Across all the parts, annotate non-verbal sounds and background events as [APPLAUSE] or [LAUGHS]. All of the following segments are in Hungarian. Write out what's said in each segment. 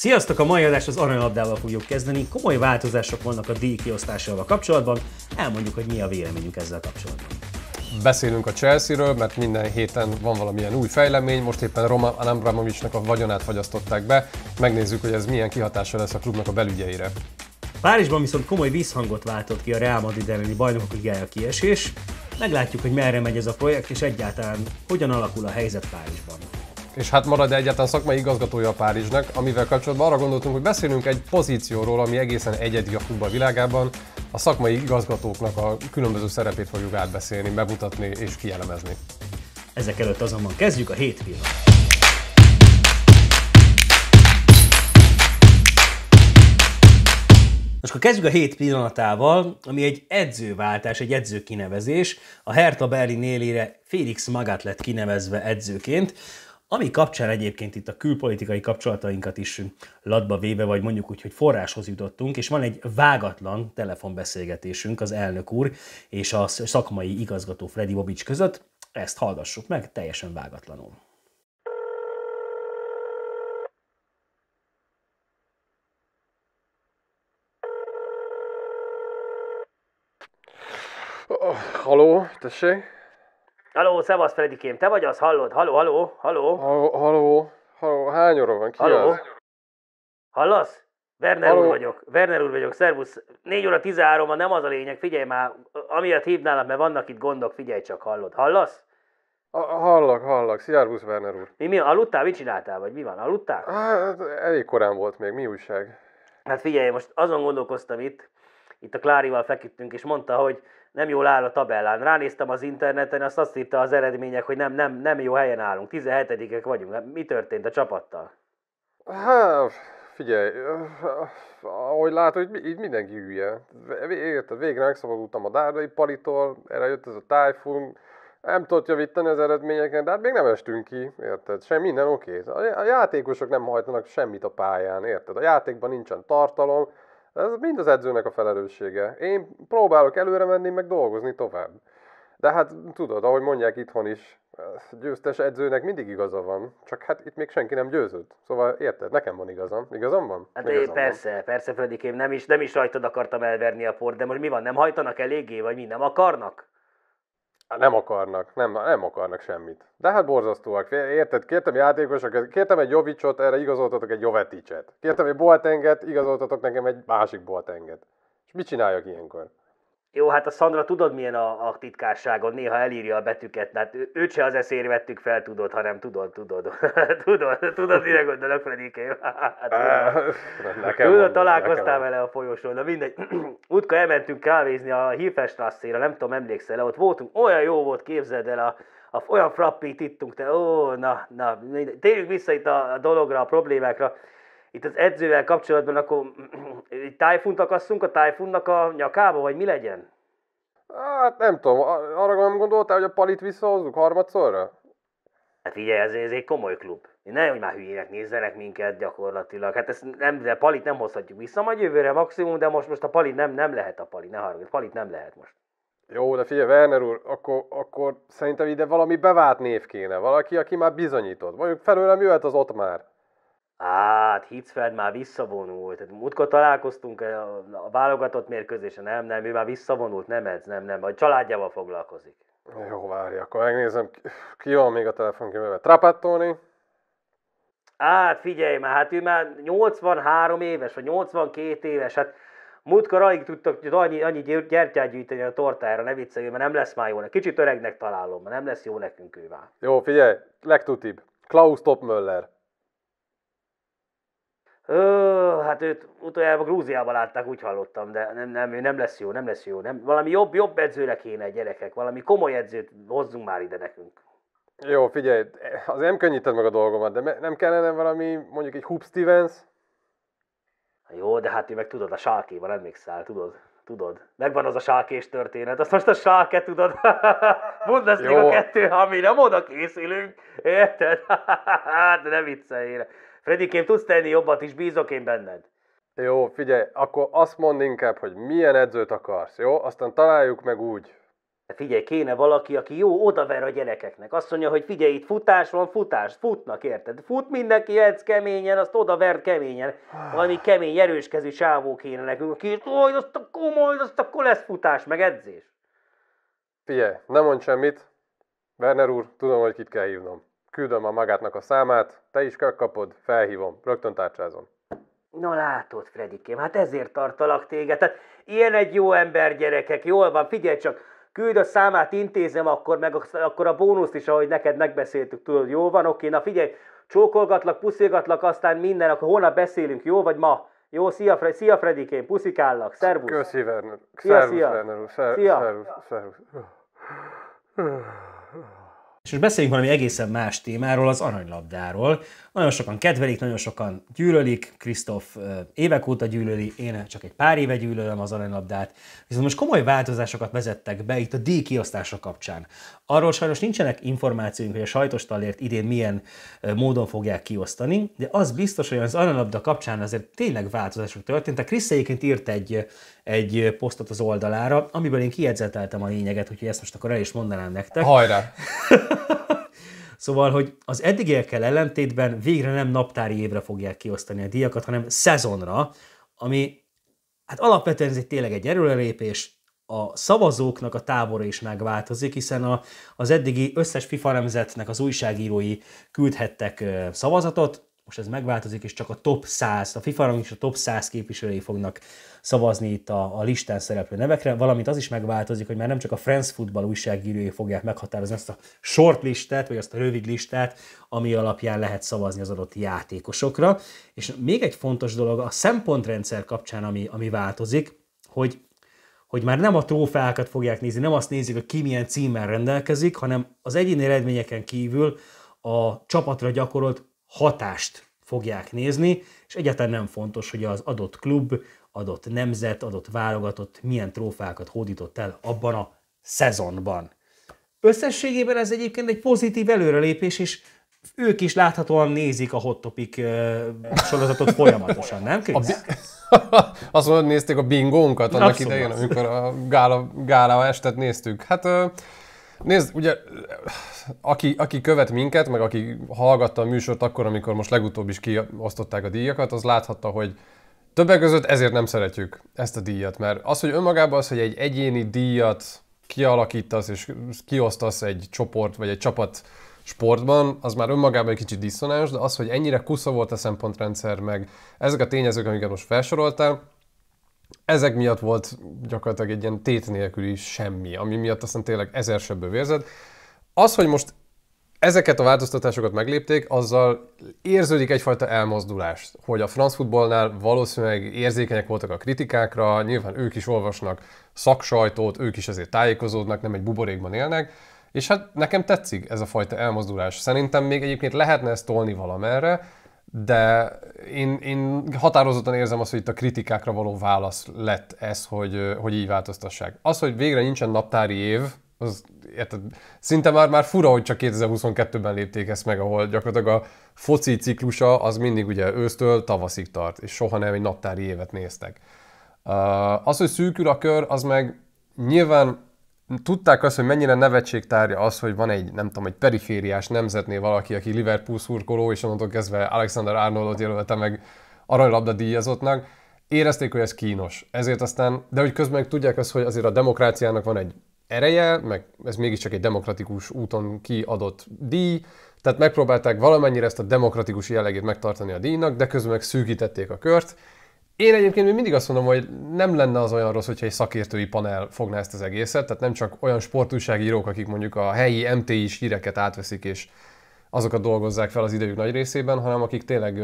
Sziasztok! A mai adás az aranylabdával fogjuk kezdeni. Komoly változások vannak a kiosztásával kapcsolatban. Elmondjuk, hogy mi a véleményünk ezzel kapcsolatban. Beszélünk a Chelsea-ről, mert minden héten van valamilyen új fejlemény, most éppen Roma Abramovicsnak a vagyonát fagyasztották be, megnézzük, hogy ez milyen kihatása lesz a klubnak a belügyeire. Párizsban viszont komoly visszhangot váltott ki a Real Madrid elleni bajnokok ligája kiesés. Meglátjuk, hogy merre megy ez a projekt, és egyáltalán hogyan alakul a helyzet Párizsban és hát marad egyáltalán szakmai igazgatója a Párizsnak, amivel kapcsolatban arra gondoltunk, hogy beszélünk egy pozícióról, ami egészen egyedi a futball világában, a szakmai igazgatóknak a különböző szerepét fogjuk átbeszélni, bemutatni és kielemezni. Ezek előtt azonban kezdjük a hét pillanat. Most akkor kezdjük a hét pillanatával, ami egy edzőváltás, egy edzőkinevezés. A Hertha Berlin élére Félix Magát lett kinevezve edzőként ami kapcsán egyébként itt a külpolitikai kapcsolatainkat is latba véve, vagy mondjuk úgy, hogy forráshoz jutottunk, és van egy vágatlan telefonbeszélgetésünk az elnök úr és a szakmai igazgató Freddy Bobics között. Ezt hallgassuk meg teljesen vágatlanul. Oh, haló, tessék? Halló, szevasz, Fredikém, te vagy az? Hallod? Haló, haló, haló? Haló, haló, haló. hány óra van? Ki haló? Hallasz? Werner halló. úr vagyok, Werner úr vagyok, szervusz. 4 óra 13 van, nem az a lényeg, figyelj már, amiatt hívnálak, mert vannak itt gondok, figyelj csak, hallod. Hallasz? A, hallak, hallak. Szervusz, Werner úr. Mi, mi, aludtál, mit csináltál, vagy mi van, aludtál? Hát, elég korán volt még, mi újság? Hát figyelj, most azon gondolkoztam itt, itt a Klárival feküdtünk, és mondta, hogy nem jól áll a tabellán. Ránéztem az interneten, azt azt írta az eredmények, hogy nem, nem, nem jó helyen állunk, 17-ek vagyunk. Hát mi történt a csapattal? Hát, figyelj, ahogy látod, hogy így mindenki hülye. Érted, végre megszabadultam a dárdai palitól, erre jött ez a tájfun, nem tudott javítani az eredményeken, de hát még nem estünk ki, érted? Sem minden oké. A játékosok nem hajtanak semmit a pályán, érted? A játékban nincsen tartalom, ez mind az edzőnek a felelőssége. Én próbálok előre menni, meg dolgozni tovább. De hát tudod, ahogy mondják itthon is, győztes edzőnek mindig igaza van, csak hát itt még senki nem győzött. Szóval érted, nekem van igazam. Igazam van? Hát igazam persze, van. persze, Fredikém, nem is, nem is rajtad akartam elverni a port, de most mi van, nem hajtanak eléggé, vagy mi nem akarnak? Nem akarnak, nem, nem akarnak semmit. De hát borzasztóak. Érted? Kértem játékosokat, kértem egy Jovicsot, erre igazoltatok egy Joveticset. Kértem egy Boatenget, igazoltatok nekem egy másik Boatenget. És mit csináljak ilyenkor? Jó, hát a Szandra tudod milyen a, a titkárságon, néha elírja a betűket, mert hát ő, őt se az eszér vettük fel, tudod, hanem tudod, tudod, [LAUGHS] tudod, tudod, mire gondolok, Fredikém. Hát tudod, találkoztál vele a folyosón, na mindegy. Utka [CLEARS THROAT] elmentünk kávézni a Hilfestrasszéra, nem tudom, emlékszel, ott voltunk, olyan jó volt, képzeld el, a, a, olyan frappit ittunk, te, ó, na, na, térjük vissza itt a, a dologra, a problémákra. Itt az edzővel kapcsolatban akkor egy tájfunt akasszunk a tájfunnak a nyakába, vagy mi legyen? Hát nem tudom, arra nem gondoltál, hogy a palit visszahozzuk harmadszorra? Hát figyelj, ez, ez egy komoly klub. Ne, hogy már hülyének nézzenek minket gyakorlatilag. Hát ezt nem, de palit nem hozhatjuk vissza, majd jövőre maximum, de most, most a palit nem, nem lehet a palit, ne haragudj, palit nem lehet most. Jó, de figyelj, Werner úr, akkor, akkor szerintem ide valami bevált név kéne, valaki, aki már bizonyított. Mondjuk felőlem jöhet az ott már. Hát, Hitzfeld már visszavonult. Tehát múltkor találkoztunk a, válogatott mérkőzésen, nem, nem, ő már visszavonult, nem edz, nem, nem, a családjával foglalkozik. Jó, várj, akkor megnézem, ki van még a telefonkönyvben? Trapattoni? Hát figyelj már, hát ő már 83 éves, vagy 82 éves, hát múltkor alig tudtak annyi, annyi gyertyát gyűjteni a tortájára, ne viccelj, mert nem lesz már jó, kicsit öregnek találom, mert nem lesz jó nekünk ő már. Jó, figyelj, legtutibb, Klaus Topmöller. Ö, hát őt utoljára Grúziában látták, úgy hallottam, de nem, nem, nem lesz jó, nem lesz jó. Nem, valami jobb, jobb edzőre kéne, gyerekek, valami komoly edzőt hozzunk már ide nekünk. Jó, figyelj, az nem könnyíted meg a dolgomat, de nem kellene valami, mondjuk egy Hoop Stevens? Jó, de hát ő meg tudod, a sálkéban emlékszel, tudod tudod. Megvan az a sálkés történet, azt most a sálke, tudod, Bundesliga [LAUGHS] kettő, ha mi nem oda készülünk, érted? [LAUGHS] Hát, de ne viccelj, Fredikém, tudsz tenni jobbat is, bízok én benned. Jó, figyelj, akkor azt mondd inkább, hogy milyen edzőt akarsz, jó? Aztán találjuk meg úgy. Figyelj, kéne valaki, aki jó odaver a gyerekeknek. Azt mondja, hogy figyelj, itt futás van, futás, futnak, érted? Fut mindenki, edz keményen, azt odaver keményen. Valami kemény, erőskezű sávó kéne nekünk, aki majd azt a komoly, azt akkor lesz futás, meg edzés. Figyelj, nem mond semmit. Werner úr, tudom, hogy kit kell hívnom. Küldöm a magátnak a számát, te is kapod, felhívom, rögtön tárcsázom. Na látod, Fredikém, hát ezért tartalak téged. Tehát ilyen egy jó ember, gyerekek, jól van, figyelj csak, küld a számát, intézem akkor, meg akkor a bónuszt is, ahogy neked megbeszéltük, tudod, jó van, oké, na figyelj, csókolgatlak, puszigatlak, aztán minden, akkor holnap beszélünk, jó, vagy ma? Jó, szia, Fre- szia Fredikém, puszikállak, szervusz. Köszi, Werner. szervusz, szia. Werner Szer- szia. Szervusz, szervusz. És most beszéljünk valami egészen más témáról, az aranylabdáról. Nagyon sokan kedvelik, nagyon sokan gyűlölik, Krisztof évek óta gyűlöli, én csak egy pár éve gyűlölöm az aranylabdát, viszont most komoly változásokat vezettek be itt a díjkiosztása kapcsán. Arról sajnos nincsenek információink, hogy a sajtos talért idén milyen módon fogják kiosztani, de az biztos, hogy az aranylabda kapcsán azért tényleg változások történtek. Krisz egyébként írt egy, egy posztot az oldalára, amiből én kiedzeteltem a lényeget, hogy ezt most akkor el is mondanám nektek. Hajrá! [LAUGHS] [LAUGHS] szóval, hogy az eddigiekkel ellentétben végre nem naptári évre fogják kiosztani a díjakat, hanem szezonra, ami hát alapvetően ez egy tényleg egy erőrelépés, a szavazóknak a tábora is megváltozik, hiszen a, az eddigi összes FIFA nemzetnek az újságírói küldhettek szavazatot, most ez megváltozik, és csak a top 100, a FIFA és a top 100 képviselői fognak szavazni itt a, a listán szereplő nevekre, valamint az is megváltozik, hogy már nem csak a France Football újságírói fogják meghatározni azt a short listát, vagy azt a rövid listát, ami alapján lehet szavazni az adott játékosokra. És még egy fontos dolog a szempontrendszer kapcsán, ami, ami változik, hogy hogy már nem a trófeákat fogják nézni, nem azt nézik, hogy ki milyen címmel rendelkezik, hanem az egyéni eredményeken kívül a csapatra gyakorolt hatást fogják nézni, és egyáltalán nem fontos, hogy az adott klub, adott nemzet, adott válogatott milyen trófákat hódított el abban a szezonban. Összességében ez egyébként egy pozitív előrelépés, és ők is láthatóan nézik a Hot Topic sorozatot folyamatosan, nem Krisz? [LAUGHS] Azt mondod, nézték a bingónkat annak Abszolút. idején, amikor a gála, gála estet néztük. Hát Nézd, ugye, aki, aki követ minket, meg aki hallgatta a műsort akkor, amikor most legutóbb is kiosztották a díjakat, az láthatta, hogy többek között ezért nem szeretjük ezt a díjat, mert az, hogy önmagában az, hogy egy egyéni díjat kialakítasz és kiosztasz egy csoport vagy egy csapat sportban, az már önmagában egy kicsit diszonáns, de az, hogy ennyire kusza volt a szempontrendszer, meg ezek a tényezők, amiket most felsoroltál, ezek miatt volt gyakorlatilag egy ilyen tét nélküli semmi, ami miatt aztán tényleg ezer sebből vérzett. Az, hogy most ezeket a változtatásokat meglépték, azzal érződik egyfajta elmozdulás, hogy a franc futballnál valószínűleg érzékenyek voltak a kritikákra, nyilván ők is olvasnak szaksajtót, ők is ezért tájékozódnak, nem egy buborékban élnek, és hát nekem tetszik ez a fajta elmozdulás. Szerintem még egyébként lehetne ezt tolni valamerre, de én, én határozottan érzem azt, hogy itt a kritikákra való válasz lett ez, hogy, hogy így változtassák. Az, hogy végre nincsen naptári év, az érted, szinte már, már fura, hogy csak 2022-ben lépték ezt meg, ahol gyakorlatilag a foci ciklusa az mindig ugye ősztől tavaszig tart, és soha nem egy naptári évet néztek. Az, hogy szűkül a kör, az meg nyilván tudták azt, hogy mennyire nevetség tárja az, hogy van egy, nem tudom, egy perifériás nemzetnél valaki, aki Liverpool szurkoló, és onnantól kezdve Alexander Arnoldot jelölte meg aranylabda díjazottnak, érezték, hogy ez kínos. Ezért aztán, de hogy közben tudják azt, hogy azért a demokráciának van egy ereje, meg ez mégiscsak egy demokratikus úton kiadott díj, tehát megpróbálták valamennyire ezt a demokratikus jellegét megtartani a díjnak, de közben meg szűkítették a kört, én egyébként még mindig azt mondom, hogy nem lenne az olyan rossz, hogyha egy szakértői panel fogná ezt az egészet, tehát nem csak olyan sportúságírók, akik mondjuk a helyi MTI-s híreket átveszik, és azokat dolgozzák fel az idejük nagy részében, hanem akik tényleg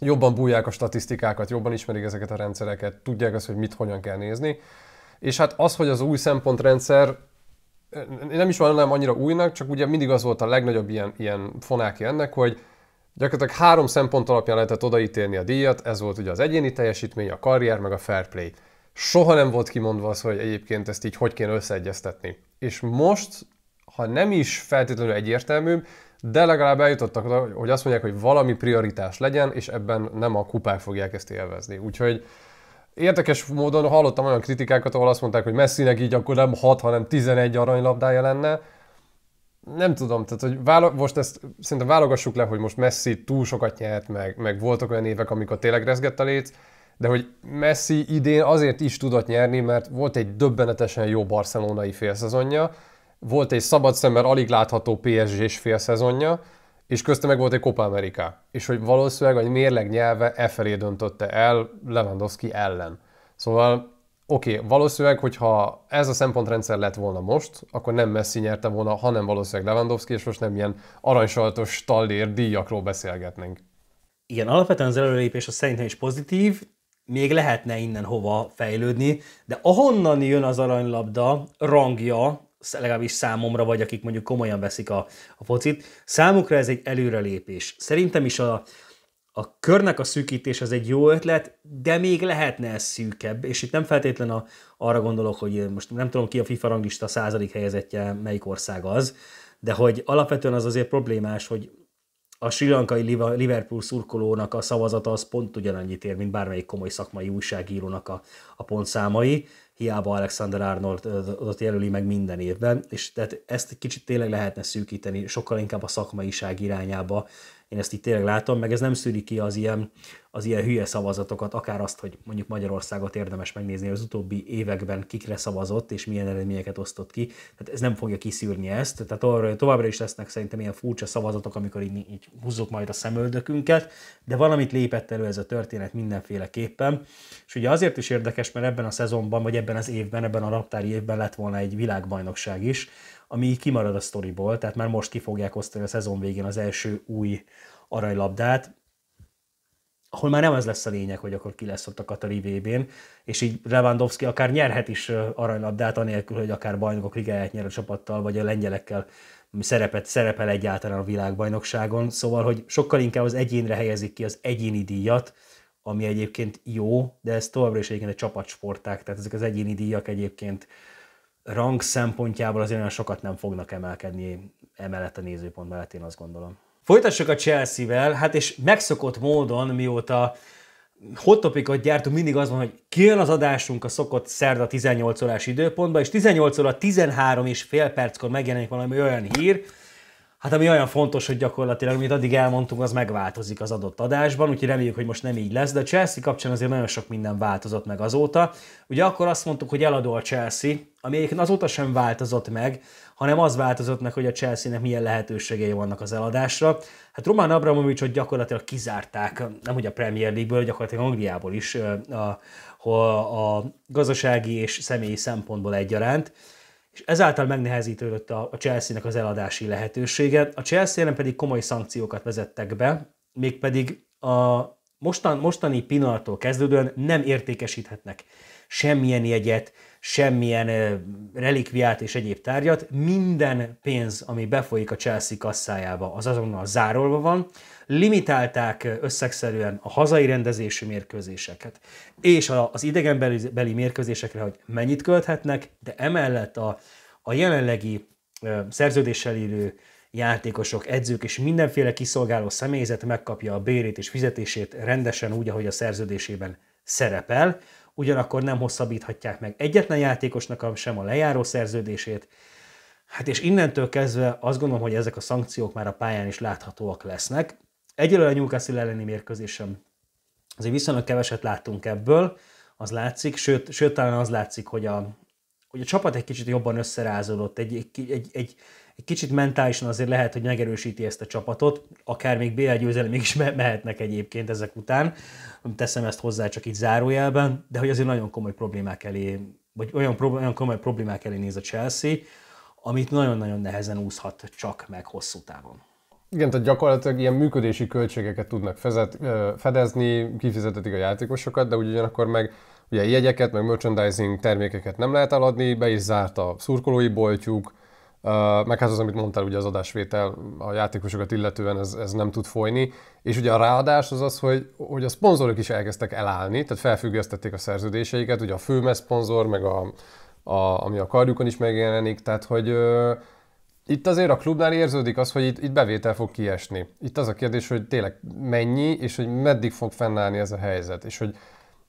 jobban bújják a statisztikákat, jobban ismerik ezeket a rendszereket, tudják azt, hogy mit hogyan kell nézni. És hát az, hogy az új szempontrendszer nem is van nem annyira újnak, csak ugye mindig az volt a legnagyobb ilyen, ilyen fonáki ennek, hogy Gyakorlatilag három szempont alapján lehetett odaítélni a díjat, ez volt ugye az egyéni teljesítmény, a karrier, meg a fair play. Soha nem volt kimondva az, hogy egyébként ezt így hogy kéne összeegyeztetni. És most, ha nem is feltétlenül egyértelmű, de legalább eljutottak oda, hogy azt mondják, hogy valami prioritás legyen, és ebben nem a kupák fogják ezt élvezni. Úgyhogy Érdekes módon hallottam olyan kritikákat, ahol azt mondták, hogy messzinek így akkor nem 6, hanem 11 aranylabdája lenne, nem tudom, tehát hogy vála- most ezt szerintem válogassuk le, hogy most Messi túl sokat nyert, meg, meg voltak olyan évek, amikor tényleg rezgett a léc, de hogy Messi idén azért is tudott nyerni, mert volt egy döbbenetesen jó barcelonai félszezonja, volt egy szabad szemmel alig látható PSG-s félszezonja, és közte meg volt egy Copa America. És hogy valószínűleg a mérleg nyelve e felé döntötte el Lewandowski ellen. Szóval Oké, okay, valószínűleg, hogyha ez a szempontrendszer lett volna most, akkor nem Messi nyerte volna, hanem valószínűleg Lewandowski, és most nem ilyen aranysaltos tallér díjakról beszélgetnénk. Igen, alapvetően az előrelépés az szerintem is pozitív, még lehetne innen hova fejlődni, de ahonnan jön az aranylabda rangja, legalábbis számomra, vagy akik mondjuk komolyan veszik a, a focit, számukra ez egy előrelépés. Szerintem is a, a körnek a szűkítés az egy jó ötlet, de még lehetne ez szűkebb, és itt nem feltétlen a, arra gondolok, hogy most nem tudom ki a FIFA rangista századik helyezettje, melyik ország az, de hogy alapvetően az azért problémás, hogy a sri lankai Liverpool szurkolónak a szavazata az pont ugyanannyit ér, mint bármelyik komoly szakmai újságírónak a, a pontszámai, hiába Alexander Arnold ott jelöli meg minden évben, és tehát ezt egy kicsit tényleg lehetne szűkíteni, sokkal inkább a szakmaiság irányába, én ezt itt tényleg látom, meg ez nem szűri ki az ilyen az ilyen hülye szavazatokat, akár azt, hogy mondjuk Magyarországot érdemes megnézni, az utóbbi években kikre szavazott, és milyen eredményeket osztott ki. Tehát ez nem fogja kiszűrni ezt. Tehát arra, továbbra is lesznek szerintem ilyen furcsa szavazatok, amikor így, így húzzuk majd a szemöldökünket, de valamit lépett elő ez a történet mindenféleképpen. És ugye azért is érdekes, mert ebben a szezonban, vagy ebben az évben, ebben a raptári évben lett volna egy világbajnokság is, ami kimarad a sztoriból, tehát már most ki fogják osztani a szezon végén az első új aranylabdát, ahol már nem ez lesz a lényeg, hogy akkor ki lesz ott a Katari VB-n, és így Lewandowski akár nyerhet is aranylabdát, anélkül, hogy akár bajnokok ligáját nyer a csapattal, vagy a lengyelekkel szerepet, szerepel egyáltalán a világbajnokságon. Szóval, hogy sokkal inkább az egyénre helyezik ki az egyéni díjat, ami egyébként jó, de ez továbbra is egyébként egy csapatsporták, tehát ezek az egyéni díjak egyébként rang szempontjából azért olyan sokat nem fognak emelkedni emellett a nézőpont mellett, én azt gondolom. Folytassuk a Chelsea-vel, hát és megszokott módon, mióta hot topicot gyártunk, mindig az van, hogy kijön az adásunk a szokott szerda 18 órás időpontban, és 18 óra 13 és fél perckor megjelenik valami olyan hír, hát ami olyan fontos, hogy gyakorlatilag, amit addig elmondtunk, az megváltozik az adott adásban, úgyhogy reméljük, hogy most nem így lesz, de a Chelsea kapcsán azért nagyon sok minden változott meg azóta. Ugye akkor azt mondtuk, hogy eladó a Chelsea, ami azóta sem változott meg, hanem az változott meg, hogy a Chelsea-nek milyen lehetőségei vannak az eladásra. Hát Roman Abramovicsot gyakorlatilag kizárták, nem úgy a Premier League-ből, gyakorlatilag Angliából is a, a, a gazdasági és személyi szempontból egyaránt és ezáltal megnehezítődött a, a Chelsea-nek az eladási lehetősége. A Chelsea-nek pedig komoly szankciókat vezettek be, mégpedig a mostan, mostani pillanattól kezdődően nem értékesíthetnek semmilyen jegyet, semmilyen relikviát és egyéb tárgyat, minden pénz, ami befolyik a Chelsea kasszájába, az azonnal zárolva van, limitálták összegszerűen a hazai rendezésű mérkőzéseket, és az idegenbeli mérkőzésekre, hogy mennyit költhetnek, de emellett a, a jelenlegi szerződéssel élő játékosok, edzők és mindenféle kiszolgáló személyzet megkapja a bérét és fizetését rendesen úgy, ahogy a szerződésében szerepel, ugyanakkor nem hosszabbíthatják meg egyetlen játékosnak sem a lejáró szerződését, Hát és innentől kezdve azt gondolom, hogy ezek a szankciók már a pályán is láthatóak lesznek. Egyelőre a Newcastle elleni mérkőzésem azért viszonylag keveset láttunk ebből, az látszik, sőt, sőt talán az látszik, hogy a, hogy a csapat egy kicsit jobban összerázódott, egy, egy, egy, egy egy kicsit mentálisan azért lehet, hogy megerősíti ezt a csapatot, akár még BL győzelemig is mehetnek egyébként ezek után, teszem ezt hozzá csak így zárójelben, de hogy azért nagyon komoly problémák elé, vagy olyan, prob- olyan komoly problémák elé néz a Chelsea, amit nagyon-nagyon nehezen úszhat csak meg hosszú távon. Igen, tehát gyakorlatilag ilyen működési költségeket tudnak fezet, fedezni, kifizetetik a játékosokat, de ugyanakkor meg ugye jegyeket, meg merchandising termékeket nem lehet eladni, be is zárt a szurkolói boltjuk, meg hát az, amit mondtál, ugye az adásvétel a játékosokat illetően ez, ez nem tud folyni, és ugye a ráadás az az, hogy, hogy a szponzorok is elkezdtek elállni, tehát felfüggesztették a szerződéseiket, ugye a főme szponzor, meg a, a, ami a karjukon is megjelenik, tehát hogy ö, itt azért a klubnál érződik az, hogy itt, itt bevétel fog kiesni. Itt az a kérdés, hogy tényleg mennyi, és hogy meddig fog fennállni ez a helyzet, és hogy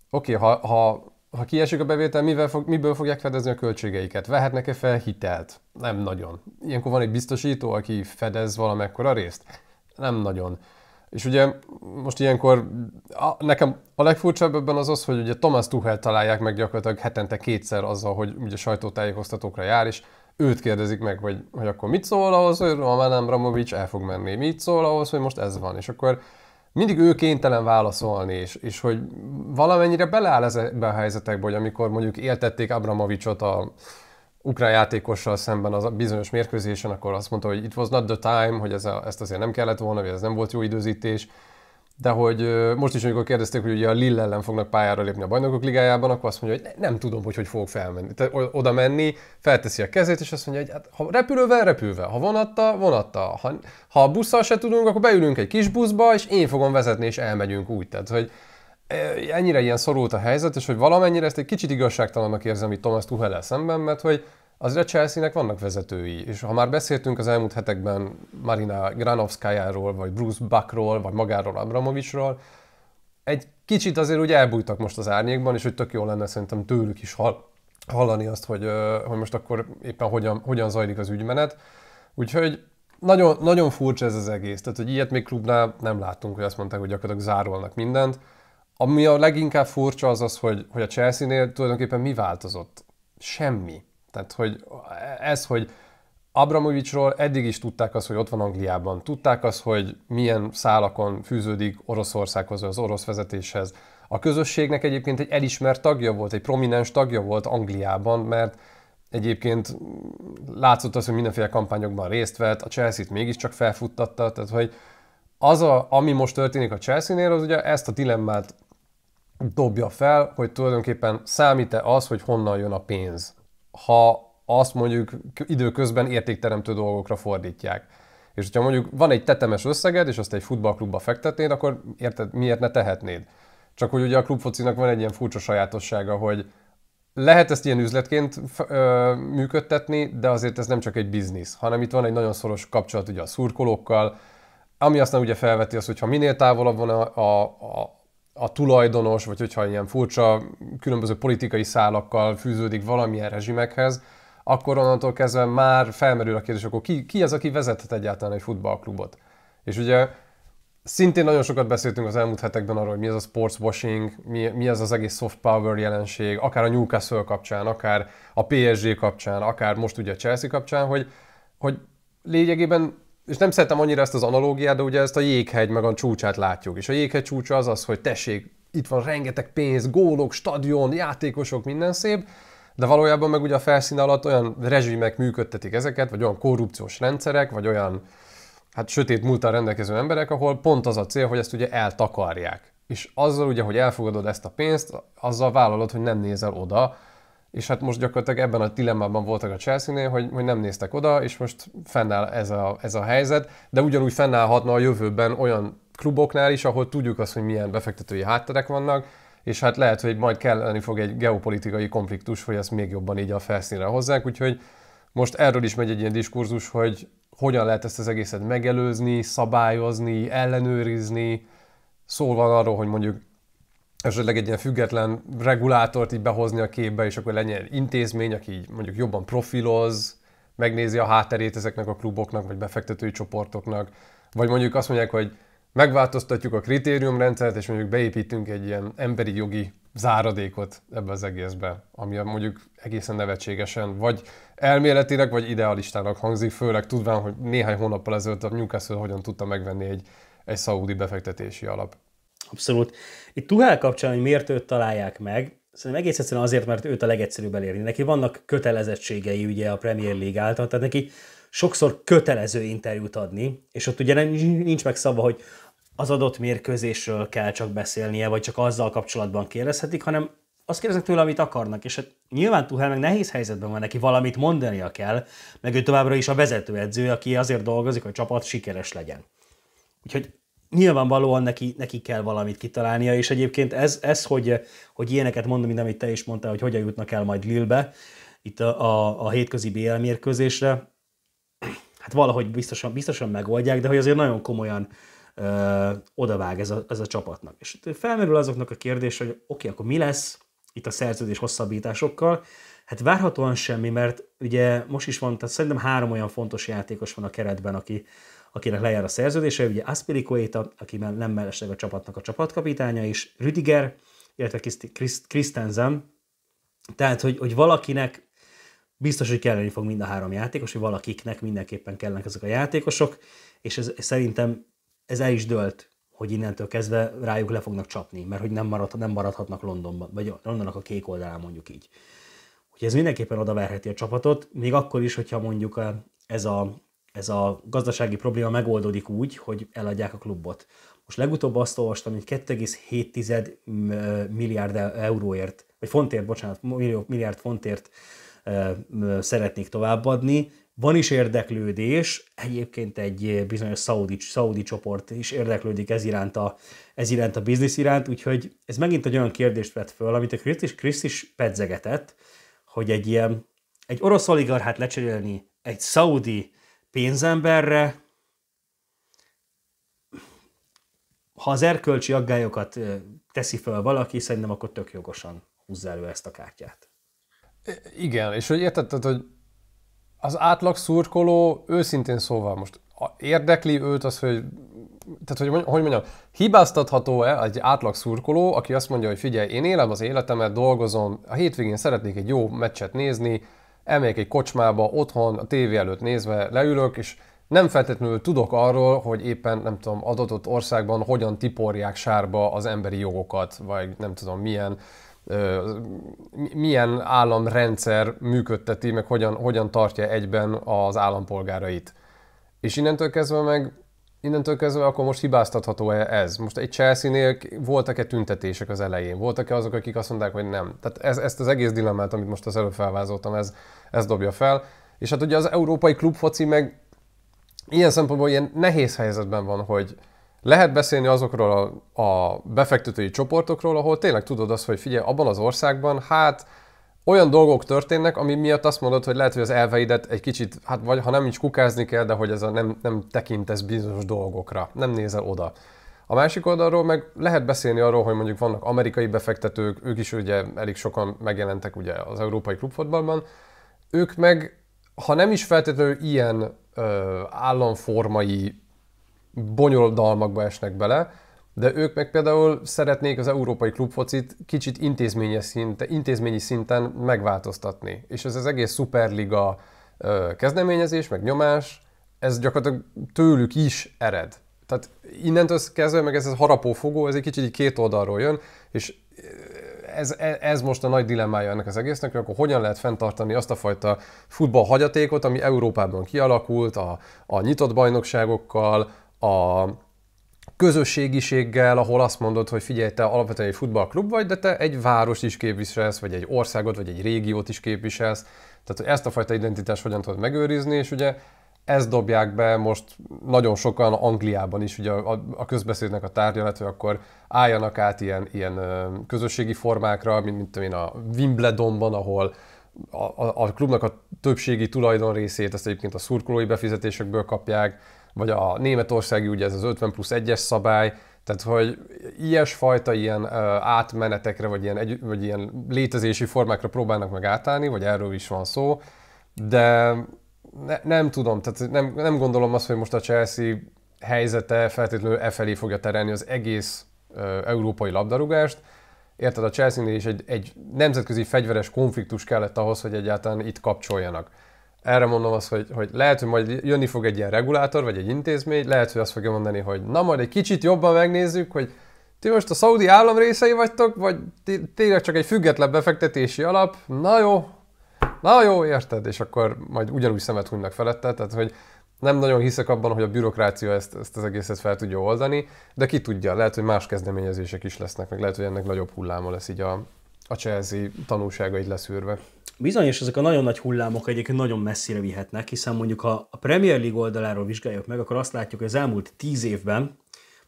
oké, okay, ha, ha ha kiesik a bevétel, mivel fog, miből fogják fedezni a költségeiket? Vehetnek-e fel hitelt? Nem nagyon. Ilyenkor van egy biztosító, aki fedez valamekkora részt? Nem nagyon. És ugye most ilyenkor a, nekem a legfurcsább ebben az az, hogy ugye Thomas Tuchel találják meg gyakorlatilag hetente kétszer azzal, hogy ugye sajtótájékoztatókra jár, és őt kérdezik meg, hogy, hogy akkor mit szól ahhoz, hogy Roman Abramovics el fog menni, mit szól ahhoz, hogy most ez van, és akkor mindig ő kénytelen válaszolni, és, és hogy valamennyire beleáll ezekbe a helyzetekbe, hogy amikor mondjuk éltették Abramovicsot a ukrán játékossal szemben az a bizonyos mérkőzésen, akkor azt mondta, hogy it was not the time, hogy ez a, ezt azért nem kellett volna, vagy ez nem volt jó időzítés, de hogy most is, amikor kérdezték, hogy ugye a Lille ellen fognak pályára lépni a bajnokok ligájában, akkor azt mondja, hogy nem tudom, hogy hogy fogok felmenni. Te oda menni, felteszi a kezét, és azt mondja, hogy hát, ha repülővel, repülve, ha vonatta, vonatta, ha, ha a busszal se tudunk, akkor beülünk egy kis buszba, és én fogom vezetni, és elmegyünk úgy. Tehát, hogy ennyire ilyen szorult a helyzet, és hogy valamennyire ezt egy kicsit igazságtalannak érzem hogy Thomas Tuchel szemben, mert hogy Azért a Chelsea-nek vannak vezetői, és ha már beszéltünk az elmúlt hetekben Marina Granovskájáról, vagy Bruce Buckról, vagy magáról Abramovicsról, egy kicsit azért úgy elbújtak most az árnyékban, és hogy tök jó lenne szerintem tőlük is hall, hallani azt, hogy, hogy most akkor éppen hogyan, hogyan zajlik az ügymenet. Úgyhogy nagyon, nagyon furcsa ez az egész, tehát hogy ilyet még klubnál nem láttunk, hogy azt mondták, hogy gyakorlatilag zárolnak mindent. Ami a leginkább furcsa az az, hogy, hogy a Chelsea-nél tulajdonképpen mi változott? Semmi. Tehát, hogy ez, hogy Abramovicsról eddig is tudták azt, hogy ott van Angliában. Tudták azt, hogy milyen szálakon fűződik Oroszországhoz, az orosz vezetéshez. A közösségnek egyébként egy elismert tagja volt, egy prominens tagja volt Angliában, mert egyébként látszott az, hogy mindenféle kampányokban részt vett, a Chelsea-t mégiscsak felfuttatta, tehát hogy az, a, ami most történik a Chelsea-nél, az ugye ezt a dilemmát dobja fel, hogy tulajdonképpen számít-e az, hogy honnan jön a pénz ha azt mondjuk időközben értékteremtő dolgokra fordítják. És hogyha mondjuk van egy tetemes összeged, és azt egy futballklubba fektetnéd, akkor érted, miért ne tehetnéd? Csak hogy ugye a klubfocinak van egy ilyen furcsa sajátossága, hogy lehet ezt ilyen üzletként ö, működtetni, de azért ez nem csak egy biznisz, hanem itt van egy nagyon szoros kapcsolat ugye a szurkolókkal, ami aztán ugye felveti azt, hogy ha minél távolabb van a, a, a, a tulajdonos, vagy hogyha ilyen furcsa különböző politikai szálakkal fűződik valamilyen rezsimekhez, akkor onnantól kezdve már felmerül a kérdés, akkor ki, ki az, aki vezethet egyáltalán egy futballklubot. És ugye szintén nagyon sokat beszéltünk az elmúlt hetekben arról, hogy mi ez a sportswashing, mi, mi ez az egész soft power jelenség, akár a Newcastle kapcsán, akár a PSG kapcsán, akár most ugye a Chelsea kapcsán, hogy, hogy lényegében és nem szeretem annyira ezt az analógiát, de ugye ezt a jéghegy meg a csúcsát látjuk. És a jéghegy csúcsa az az, hogy tessék, itt van rengeteg pénz, gólok, stadion, játékosok, minden szép, de valójában meg ugye a felszín alatt olyan rezsimek működtetik ezeket, vagy olyan korrupciós rendszerek, vagy olyan hát sötét múltal rendelkező emberek, ahol pont az a cél, hogy ezt ugye eltakarják. És azzal ugye, hogy elfogadod ezt a pénzt, azzal vállalod, hogy nem nézel oda, és hát most gyakorlatilag ebben a dilemmában voltak a Chelsea-nél, hogy, hogy nem néztek oda, és most fennáll ez a, ez a helyzet, de ugyanúgy fennállhatna a jövőben olyan kluboknál is, ahol tudjuk azt, hogy milyen befektetői hátterek vannak, és hát lehet, hogy majd kelleni fog egy geopolitikai konfliktus, hogy ezt még jobban így a felszínre hozzák, úgyhogy most erről is megy egy ilyen diskurzus, hogy hogyan lehet ezt az egészet megelőzni, szabályozni, ellenőrizni, szó van arról, hogy mondjuk esetleg egy ilyen független regulátort így behozni a képbe, és akkor legyen intézmény, aki így mondjuk jobban profiloz, megnézi a hátterét ezeknek a kluboknak, vagy befektetői csoportoknak, vagy mondjuk azt mondják, hogy megváltoztatjuk a kritériumrendszert, és mondjuk beépítünk egy ilyen emberi jogi záradékot ebbe az egészbe, ami mondjuk egészen nevetségesen, vagy elméletileg, vagy idealistának hangzik, főleg tudván, hogy néhány hónappal ezelőtt a Newcastle hogyan tudta megvenni egy, egy szaudi befektetési alap. Abszolút. Itt Tuhel kapcsán, hogy miért őt találják meg, szerintem egész egyszerűen azért, mert őt a legegyszerűbb elérni. Neki vannak kötelezettségei ugye a Premier League által, tehát neki sokszor kötelező interjút adni, és ott ugye nincs meg szava, hogy az adott mérkőzésről kell csak beszélnie, vagy csak azzal kapcsolatban kérdezhetik, hanem azt kérdezik tőle, amit akarnak, és hát nyilván Tuhel meg nehéz helyzetben van, neki valamit mondania kell, meg ő továbbra is a vezetőedző, aki azért dolgozik, hogy a csapat sikeres legyen. Úgyhogy nyilvánvalóan neki, neki kell valamit kitalálnia, és egyébként ez, ez hogy, hogy ilyeneket mondom, mint amit te is mondtál, hogy hogyan jutnak el majd Lille-be, itt a, a, a hétközi BL mérkőzésre, hát valahogy biztosan, biztosan megoldják, de hogy azért nagyon komolyan ö, odavág ez a, ez a csapatnak. És felmerül azoknak a kérdés, hogy oké, okay, akkor mi lesz itt a szerződés hosszabbításokkal? Hát várhatóan semmi, mert ugye most is van, tehát szerintem három olyan fontos játékos van a keretben, aki, akinek lejár a szerződése, ugye Aspilicueta, aki nem mellesleg a csapatnak a csapatkapitánya, is, Rüdiger, illetve Christensen, tehát, hogy, hogy valakinek biztos, hogy kelleni fog mind a három játékos, hogy valakiknek mindenképpen kellenek ezek a játékosok, és ez, szerintem ez el is dölt, hogy innentől kezdve rájuk le fognak csapni, mert hogy nem, marad, nem maradhatnak Londonban, vagy Londonnak a kék oldalán mondjuk így. Úgyhogy ez mindenképpen odaverheti a csapatot, még akkor is, hogyha mondjuk eh, ez a ez a gazdasági probléma megoldódik úgy, hogy eladják a klubot. Most legutóbb azt olvastam, hogy 2,7 mm, milliárd e- euróért, vagy fontért, bocsánat, milliárd fontért szeretnék továbbadni. Van is érdeklődés, egyébként egy bizonyos szaudi, szaudi csoport is érdeklődik ez iránt, a, ez iránt a biznisz iránt, úgyhogy ez megint egy olyan kérdést vett föl, amit a Krisztis Kriszt is pedzegetett, hogy egy ilyen, egy orosz oligarchát lecserélni egy szaudi pénzemberre, ha az erkölcsi aggályokat teszi fel valaki, szerintem akkor tök jogosan húzza elő ezt a kártyát. Igen, és hogy érted, hogy az átlag szurkoló őszintén szóval most érdekli őt az, hogy tehát hogy, hogy mondjam, hibáztatható-e egy átlag szurkoló, aki azt mondja, hogy figyelj, én élem az életemet, dolgozom, a hétvégén szeretnék egy jó meccset nézni, elmegyek egy kocsmába, otthon, a tévé előtt nézve leülök, és nem feltétlenül tudok arról, hogy éppen nem tudom, adott országban hogyan tiporják sárba az emberi jogokat, vagy nem tudom milyen milyen államrendszer működteti, meg hogyan, hogyan tartja egyben az állampolgárait. És innentől kezdve meg innentől kezdve akkor most hibáztatható-e ez? Most egy Chelsea-nél voltak-e tüntetések az elején? Voltak-e azok, akik azt mondták, hogy nem? Tehát ez, ezt az egész dilemmát, amit most az előbb felvázoltam, ez, ez dobja fel. És hát ugye az európai klubfoci meg ilyen szempontból ilyen nehéz helyzetben van, hogy lehet beszélni azokról a, a befektetői csoportokról, ahol tényleg tudod azt, hogy figyelj, abban az országban, hát olyan dolgok történnek, ami miatt azt mondod, hogy lehet, hogy az elveidet egy kicsit, hát vagy ha nem is kukázni kell, de hogy ez a nem, nem tekintesz bizonyos dolgokra, nem nézel oda. A másik oldalról meg lehet beszélni arról, hogy mondjuk vannak amerikai befektetők, ők is ugye elég sokan megjelentek ugye az európai klubfotballban, ők meg, ha nem is feltétlenül ilyen ö, államformai bonyolodalmakba esnek bele, de ők meg például szeretnék az európai klubfocit kicsit intézményes szinten, intézményi szinten megváltoztatni. És ez az egész szuperliga kezdeményezés, meg nyomás, ez gyakorlatilag tőlük is ered. Tehát innentől kezdve, meg ez a harapófogó, ez egy kicsit így két oldalról jön, és ez, e, ez most a nagy dilemmája ennek az egésznek, hogy akkor hogyan lehet fenntartani azt a fajta futballhagyatékot, ami Európában kialakult, a, a nyitott bajnokságokkal, a, közösségiséggel, ahol azt mondod, hogy figyelj, te alapvetően egy futballklub vagy, de te egy várost is képviselsz, vagy egy országot, vagy egy régiót is képviselsz. Tehát, hogy ezt a fajta identitást hogyan tudod megőrizni, és ugye ezt dobják be most nagyon sokan Angliában is, ugye a, a közbeszédnek a tárgyalat, hogy akkor álljanak át ilyen, ilyen közösségi formákra, mint, mint én a Wimbledonban, ahol a, a, a klubnak a többségi tulajdon részét, ezt egyébként a szurkolói befizetésekből kapják, vagy a németországi, ugye ez az 50 plusz 1-es szabály, tehát, hogy ilyesfajta ilyen átmenetekre, vagy ilyen, egy, vagy ilyen létezési formákra próbálnak meg átállni, vagy erről is van szó, de ne, nem tudom, tehát nem, nem gondolom azt, hogy most a Chelsea helyzete feltétlenül e felé fogja terelni az egész ö, európai labdarúgást. Érted, a Chelsea-nél is egy, egy nemzetközi fegyveres konfliktus kellett ahhoz, hogy egyáltalán itt kapcsoljanak erre mondom azt, hogy, hogy lehet, hogy majd jönni fog egy ilyen regulátor, vagy egy intézmény, lehet, hogy azt fogja mondani, hogy na majd egy kicsit jobban megnézzük, hogy ti most a szaudi állam részei vagytok, vagy tényleg csak egy független befektetési alap, na jó, na jó, érted, és akkor majd ugyanúgy szemet hunynak felette, tehát hogy nem nagyon hiszek abban, hogy a bürokrácia ezt, ezt az egészet fel tudja oldani, de ki tudja, lehet, hogy más kezdeményezések is lesznek, meg lehet, hogy ennek nagyobb hulláma lesz így a, a Chelsea tanulságait leszűrve. Bizony, és ezek a nagyon nagy hullámok egyébként nagyon messzire vihetnek, hiszen mondjuk ha a Premier League oldaláról vizsgáljuk meg, akkor azt látjuk, hogy az elmúlt tíz évben,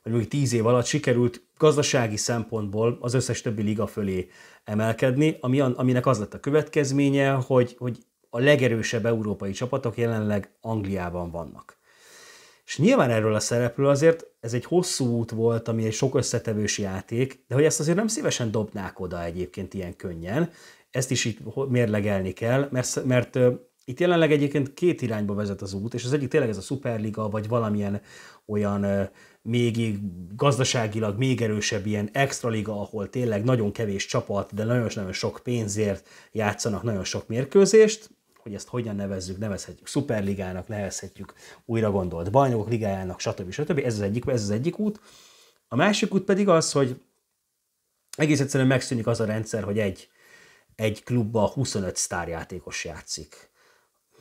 vagy mondjuk tíz év alatt sikerült gazdasági szempontból az összes többi liga fölé emelkedni, ami, aminek az lett a következménye, hogy, hogy a legerősebb európai csapatok jelenleg Angliában vannak. És nyilván erről a szereplő azért ez egy hosszú út volt, ami egy sok összetevős játék, de hogy ezt azért nem szívesen dobnák oda egyébként ilyen könnyen, ezt is itt mérlegelni kell, mert, mert itt jelenleg egyébként két irányba vezet az út, és az egyik tényleg ez a superliga vagy valamilyen olyan még gazdaságilag még erősebb ilyen extra liga, ahol tényleg nagyon kevés csapat, de nagyon-nagyon sok pénzért játszanak nagyon sok mérkőzést, hogy ezt hogyan nevezzük, nevezhetjük szuperligának, nevezhetjük újra gondolt bajnokok ligájának, stb. stb. Ez az egyik, ez az egyik út. A másik út pedig az, hogy egész egyszerűen megszűnik az a rendszer, hogy egy, egy klubba 25 sztárjátékos játszik,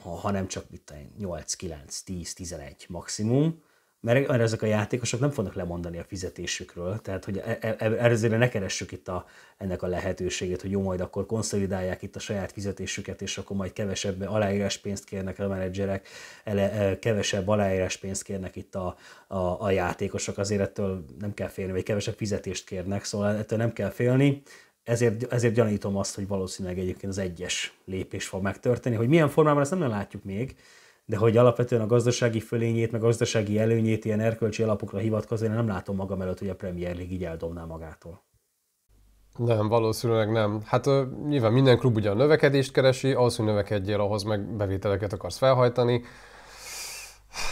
ha, ha nem csak mit 8, 9, 10, 11 maximum, mert, mert ezek a játékosok nem fognak lemondani a fizetésükről, tehát hogy ezért e- e- ne keressük itt a, ennek a lehetőségét, hogy jó, majd akkor konszolidálják itt a saját fizetésüket, és akkor majd kevesebb aláírás pénzt kérnek a menedzserek, ele, e- kevesebb aláírás pénzt kérnek itt a, a, a játékosok, azért ettől nem kell félni, vagy kevesebb fizetést kérnek, szóval ettől nem kell félni, ezért, ezért gyanítom azt, hogy valószínűleg egyébként az egyes lépés fog megtörténni, hogy milyen formában ezt nem látjuk még, de hogy alapvetően a gazdasági fölényét, meg gazdasági előnyét ilyen erkölcsi alapokra hivatkozni, én nem látom magam előtt, hogy a Premier League így eldobná magától. Nem, valószínűleg nem. Hát uh, nyilván minden klub ugye a növekedést keresi, ahhoz, hogy növekedjél, ahhoz meg bevételeket akarsz felhajtani.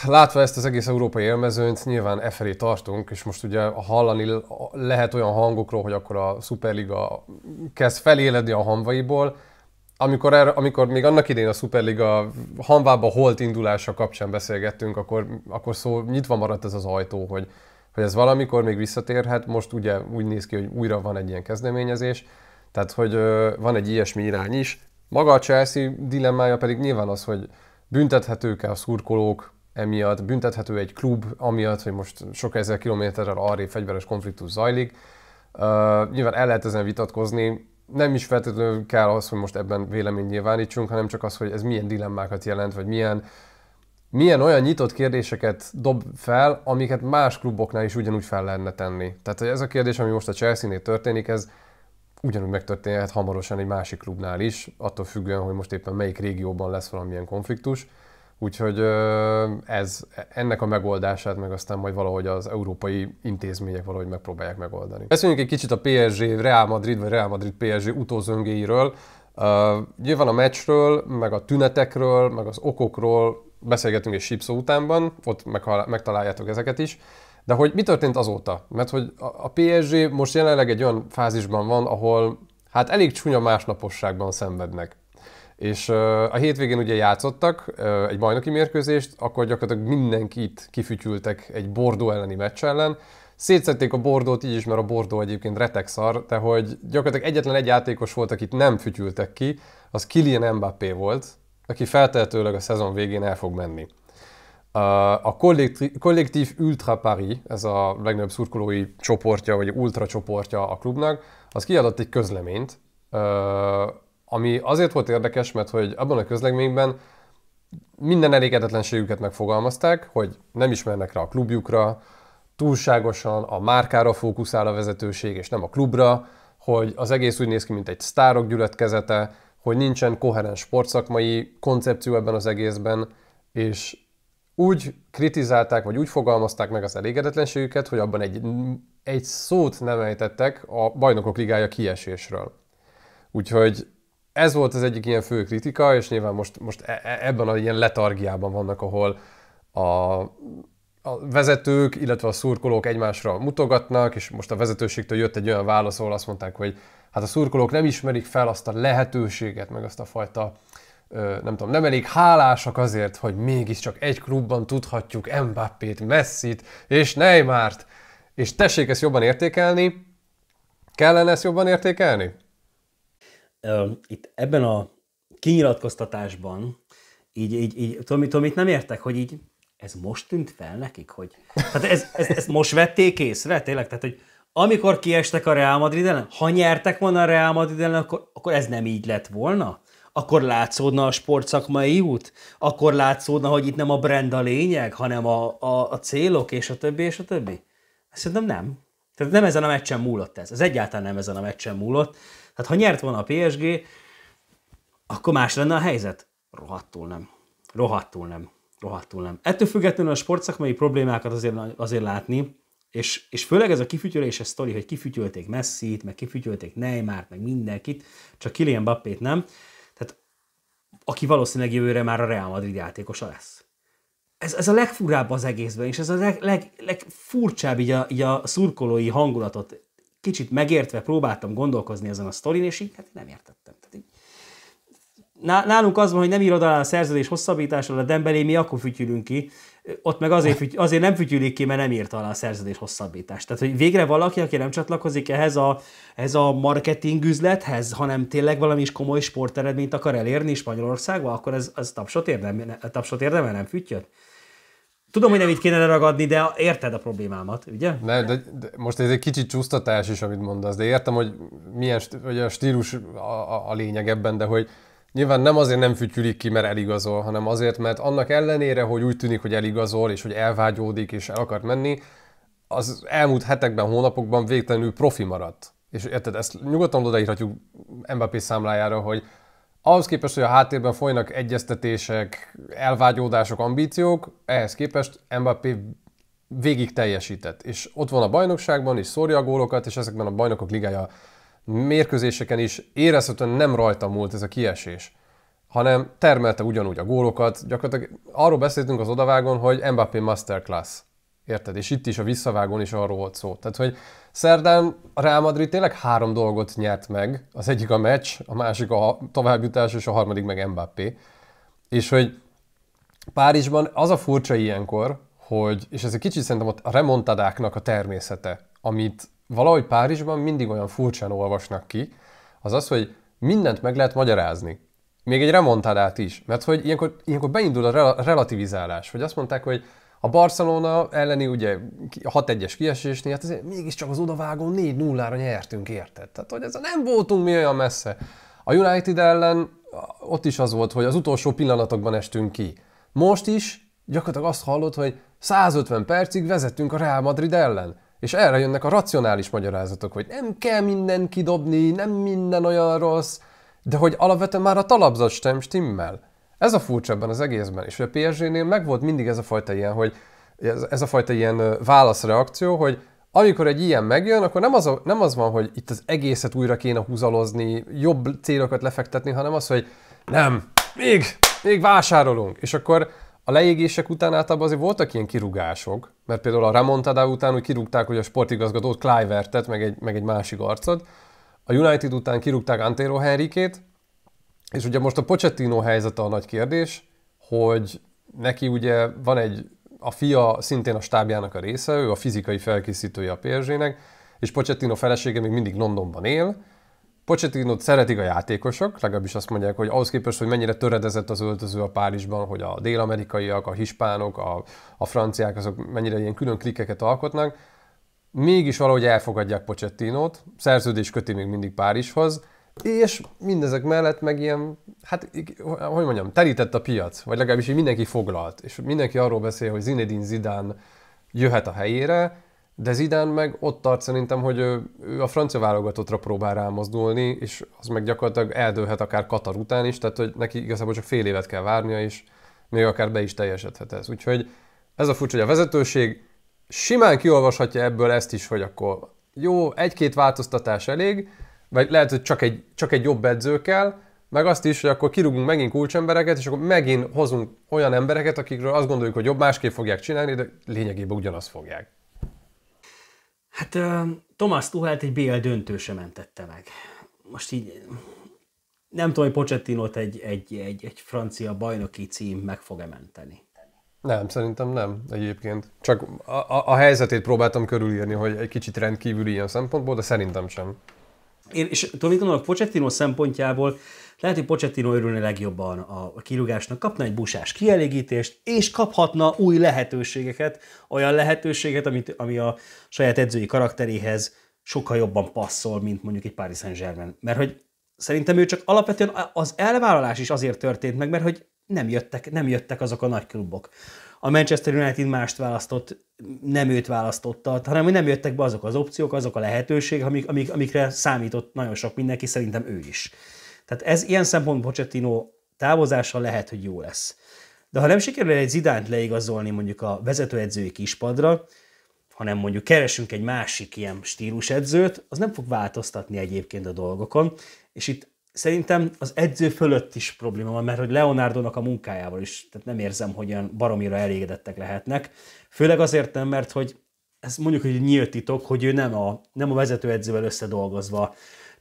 Látva ezt az egész európai élmezőnyt, nyilván e felé tartunk, és most ugye hallani lehet olyan hangokról, hogy akkor a Superliga kezd feléledni a hanvaiból, amikor, erre, amikor még annak idén a Superliga hanvába holt indulása kapcsán beszélgettünk, akkor, akkor szó nyitva maradt ez az ajtó, hogy, hogy ez valamikor még visszatérhet. Most ugye úgy néz ki, hogy újra van egy ilyen kezdeményezés, tehát hogy ö, van egy ilyesmi irány is. Maga a Chelsea dilemmája pedig nyilván az, hogy büntethetők-e a szurkolók emiatt, büntethető egy klub amiatt, hogy most sok ezer kilométerrel arré fegyveres konfliktus zajlik. Uh, nyilván el lehet ezen vitatkozni, nem is feltétlenül kell az, hogy most ebben vélemény nyilvánítsunk, hanem csak az, hogy ez milyen dilemmákat jelent, vagy milyen, milyen olyan nyitott kérdéseket dob fel, amiket más kluboknál is ugyanúgy fel lehetne tenni. Tehát ez a kérdés, ami most a Chelsea-nél történik, ez ugyanúgy megtörténhet hamarosan egy másik klubnál is, attól függően, hogy most éppen melyik régióban lesz valamilyen konfliktus. Úgyhogy ez, ennek a megoldását meg aztán majd valahogy az európai intézmények valahogy megpróbálják megoldani. Beszéljünk egy kicsit a PSG, Real Madrid vagy Real Madrid PSG utózöngéiről. nyilván a meccsről, meg a tünetekről, meg az okokról beszélgetünk egy sipszó utánban, ott megtaláljátok ezeket is. De hogy mi történt azóta? Mert hogy a PSG most jelenleg egy olyan fázisban van, ahol hát elég csúnya másnaposságban szenvednek. És a hétvégén ugye játszottak egy bajnoki mérkőzést, akkor gyakorlatilag mindenkit kifütyültek egy Bordó elleni meccs ellen. Szétszették a Bordót így is, mert a Bordó egyébként retekszar, de hogy gyakorlatilag egyetlen egy játékos volt, akit nem fütyültek ki, az Kylian Mbappé volt, aki feltehetőleg a szezon végén el fog menni. A kollektív Ultra Paris, ez a legnagyobb szurkolói csoportja, vagy ultra csoportja a klubnak, az kiadott egy közleményt, ami azért volt érdekes, mert hogy abban a közlegményben minden elégedetlenségüket megfogalmazták, hogy nem ismernek rá a klubjukra, túlságosan a márkára fókuszál a vezetőség, és nem a klubra, hogy az egész úgy néz ki, mint egy sztárok gyülekezete, hogy nincsen koherens sportszakmai koncepció ebben az egészben, és úgy kritizálták, vagy úgy fogalmazták meg az elégedetlenségüket, hogy abban egy, egy szót nem ejtettek a bajnokok ligája kiesésről. Úgyhogy ez volt az egyik ilyen fő kritika, és nyilván most, most e, e, ebben a ilyen letargiában vannak, ahol a, a vezetők, illetve a szurkolók egymásra mutogatnak, és most a vezetőségtől jött egy olyan válasz, ahol azt mondták, hogy hát a szurkolók nem ismerik fel azt a lehetőséget, meg azt a fajta nem tudom, nem elég hálásak azért, hogy mégiscsak egy klubban tudhatjuk Mbappét, Messit és Neymart. És tessék ezt jobban értékelni. Kellene ezt jobban értékelni? itt ebben a kinyilatkoztatásban, így, így, így tudom, tudom, itt nem értek, hogy így ez most tűnt fel nekik, hogy hát ez, ez, ez most vették észre, tényleg, tehát hogy amikor kiestek a Real Madrid ellen, ha nyertek volna a Real Madrid ellen, akkor, akkor ez nem így lett volna? Akkor látszódna a sportszakmai út? Akkor látszódna, hogy itt nem a brand a lényeg, hanem a, a, a célok, és a többi, és a többi? Szerintem nem. Tehát nem ezen a meccsen múlott ez. Ez egyáltalán nem ezen a meccsen múlott. Tehát ha nyert volna a PSG, akkor más lenne a helyzet. Rohadtul nem. Rohadtul nem. Rohadtul nem. Ettől függetlenül a sportszakmai problémákat azért, azért látni, és, és főleg ez a kifütyüléses sztori, hogy kifütyölték Messi-t, meg kifütyölték t meg mindenkit, csak Kylian Bappét nem, tehát aki valószínűleg jövőre már a Real Madrid játékosa lesz ez, ez a legfurább az egészben, és ez a leg, leg, legfurcsább így a, így a szurkolói hangulatot kicsit megértve próbáltam gondolkozni ezen a sztorin, és így hát nem értettem. Tehát így, nálunk az van, hogy nem írod alá a szerződés hosszabbításról, a Dembelé mi akkor fütyülünk ki, ott meg azért, fütyül, azért nem fütyülik ki, mert nem írta alá a szerződés hosszabbítást. Tehát, hogy végre valaki, aki nem csatlakozik ehhez a, ez a marketing üzlethez, hanem tényleg valami is komoly sporteredményt akar elérni Spanyolországba, akkor ez, ez tapsot érdemel, tapsot érdemel nem fütyöt? Tudom, hogy nem itt kéne ragadni, de érted a problémámat, ugye? Ne, de, de most ez egy kicsit csúsztatás is, amit mondasz, de értem, hogy milyen hogy a stílus a, a, a lényeg ebben, de hogy nyilván nem azért nem fütyülik ki, mert eligazol, hanem azért, mert annak ellenére, hogy úgy tűnik, hogy eligazol, és hogy elvágyódik, és el akar menni, az elmúlt hetekben, hónapokban végtelenül profi maradt. És érted, ezt nyugodtan odaírhatjuk Mbappé számlájára, hogy ahhoz képest, hogy a háttérben folynak egyeztetések, elvágyódások, ambíciók, ehhez képest Mbappé végig teljesített. És ott van a bajnokságban és szórja a gólokat, és ezekben a bajnokok ligája mérkőzéseken is érezhetően nem rajta múlt ez a kiesés, hanem termelte ugyanúgy a gólokat. Gyakorlatilag arról beszéltünk az odavágon, hogy Mbappé masterclass. Érted? És itt is a visszavágón is arról volt szó. Tehát, hogy szerdán a Real Madrid tényleg három dolgot nyert meg. Az egyik a meccs, a másik a továbbjutás, és a harmadik meg Mbappé. És hogy Párizsban az a furcsa ilyenkor, hogy, és ez egy kicsit szerintem a remontadáknak a természete, amit valahogy Párizsban mindig olyan furcsán olvasnak ki, az az, hogy mindent meg lehet magyarázni. Még egy remontadát is. Mert hogy ilyenkor, ilyenkor beindul a relativizálás, hogy azt mondták, hogy a Barcelona elleni ugye 6-1-es kiesésnél, hát azért mégiscsak az odavágó 4-0-ra nyertünk, érted? Tehát, hogy ez nem voltunk mi olyan messze. A United ellen ott is az volt, hogy az utolsó pillanatokban estünk ki. Most is gyakorlatilag azt hallod, hogy 150 percig vezettünk a Real Madrid ellen. És erre jönnek a racionális magyarázatok, hogy nem kell minden kidobni, nem minden olyan rossz, de hogy alapvetően már a talapzat sem stimmel. Ez a furcsa ebben az egészben, és a PSG-nél meg volt mindig ez a fajta ilyen, hogy ez, ez a fajta ilyen válaszreakció, hogy amikor egy ilyen megjön, akkor nem az, a, nem az van, hogy itt az egészet újra kéne húzalozni, jobb célokat lefektetni, hanem az, hogy nem, még, még vásárolunk. És akkor a leégések után általában azért voltak ilyen kirúgások, mert például a Ramontada után úgy kirúgták, hogy a sportigazgatót Clivertet, meg egy, meg egy másik arcot, a United után kirúgták Antero Henrikét, és ugye most a Pochettino helyzete a nagy kérdés, hogy neki ugye van egy, a fia szintén a stábjának a része, ő a fizikai felkészítője a PSG-nek, és Pochettino felesége még mindig Londonban él. pochettino szeretik a játékosok, legalábbis azt mondják, hogy ahhoz képest, hogy mennyire töredezett az öltöző a Párizsban, hogy a dél-amerikaiak, a hispánok, a, a franciák, azok mennyire ilyen külön klikeket alkotnak, mégis valahogy elfogadják Pochettinót, szerződés köti még mindig Párizshoz, és mindezek mellett meg ilyen, hát hogy mondjam, telített a piac, vagy legalábbis így mindenki foglalt, és mindenki arról beszél, hogy Zinedine Zidán jöhet a helyére, de Zidán meg ott tart szerintem, hogy ő, ő a francia válogatottra próbál rámozdulni, és az meg gyakorlatilag eldőlhet akár Katar után is, tehát hogy neki igazából csak fél évet kell várnia, és még akár be is teljesedhet ez. Úgyhogy ez a furcsa, hogy a vezetőség simán kiolvashatja ebből ezt is, hogy akkor jó, egy-két változtatás elég, vagy lehet, hogy csak egy, csak egy jobb edző kell, meg azt is, hogy akkor kirúgunk megint kulcsembereket, és akkor megint hozunk olyan embereket, akikről azt gondoljuk, hogy jobb másképp fogják csinálni, de lényegében ugyanazt fogják. Hát Thomas Tuhelt egy BL döntő sem mentette meg. Most így nem tudom, hogy Pochettinot egy, egy, egy, egy francia bajnoki cím meg fog-e menteni. Nem, szerintem nem egyébként. Csak a, a, a helyzetét próbáltam körülírni, hogy egy kicsit rendkívüli ilyen szempontból, de szerintem sem. Én, és tudom, mit gondolok, Pochettino szempontjából lehet, hogy Pochettino örülne legjobban a kirúgásnak, kapna egy busás kielégítést, és kaphatna új lehetőségeket, olyan lehetőséget, amit, ami a saját edzői karakteréhez sokkal jobban passzol, mint mondjuk egy Paris Saint-Germain. Mert hogy szerintem ő csak alapvetően az elvállalás is azért történt meg, mert hogy nem jöttek, nem jöttek azok a nagy klubok. A Manchester United mást választott, nem őt választotta, hanem hogy nem jöttek be azok az opciók, azok a lehetőség, amik, amik, amikre számított nagyon sok mindenki, szerintem ő is. Tehát ez ilyen szempont Pochettino távozása lehet, hogy jó lesz. De ha nem sikerül egy zidánt leigazolni mondjuk a vezetőedzői kispadra, hanem mondjuk keresünk egy másik ilyen stílusedzőt, az nem fog változtatni egyébként a dolgokon, és itt szerintem az edző fölött is probléma van, mert hogy Leonardo-nak a munkájával is, tehát nem érzem, hogy olyan baromira elégedettek lehetnek. Főleg azért nem, mert hogy ez mondjuk hogy nyílt titok, hogy ő nem a, nem a vezetőedzővel összedolgozva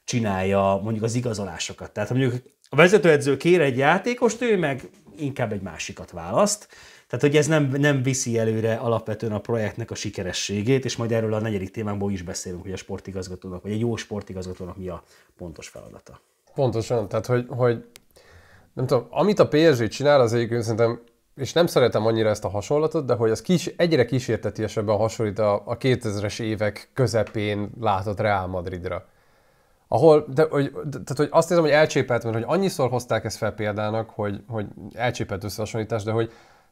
csinálja mondjuk az igazolásokat. Tehát ha mondjuk a vezetőedző kér egy játékost, ő meg inkább egy másikat választ. Tehát, hogy ez nem, nem viszi előre alapvetően a projektnek a sikerességét, és majd erről a negyedik témánkból is beszélünk, hogy a sportigazgatónak, vagy egy jó sportigazgatónak mi a pontos feladata. Pontosan, tehát hogy, hogy nem tudom, amit a PSG csinál, az egyébként szerintem, és nem szeretem annyira ezt a hasonlatot, de hogy az kis, egyre kísértetiesebben hasonlít a, a 2000-es évek közepén látott Real Madridra. Ahol, de, hogy, de, tehát, hogy azt érzem, hogy elcsépelt, mert hogy annyiszor hozták ezt fel példának, hogy, hogy elcsépelt összehasonlítás, de hogy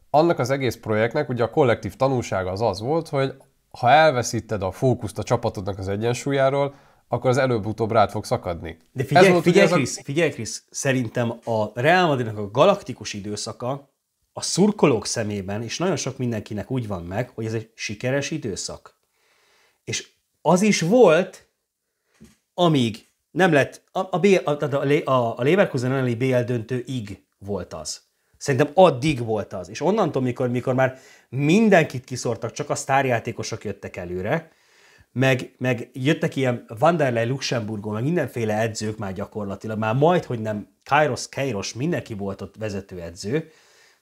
annak az egész projektnek ugye a kollektív tanulsága az az volt, hogy ha elveszíted a fókuszt a csapatodnak az egyensúlyáról, akkor az előbb-utóbb rád fog szakadni. De figyelj, volt, figyelj, Krisz, a... figyelj Krisz, szerintem a Real Madridnak a galaktikus időszaka a szurkolók szemében, és nagyon sok mindenkinek úgy van meg, hogy ez egy sikeres időszak. És az is volt, amíg nem lett, a, a, a, a, a Leverkusen elleni BL döntőig volt az. Szerintem addig volt az. És onnantól, mikor, mikor már mindenkit kiszortak, csak a sztárjátékosok jöttek előre, meg, meg jöttek ilyen Vanderlei Luxemburgon, meg mindenféle edzők már gyakorlatilag, már majd, hogy nem Kairos Kairos, mindenki volt ott edző,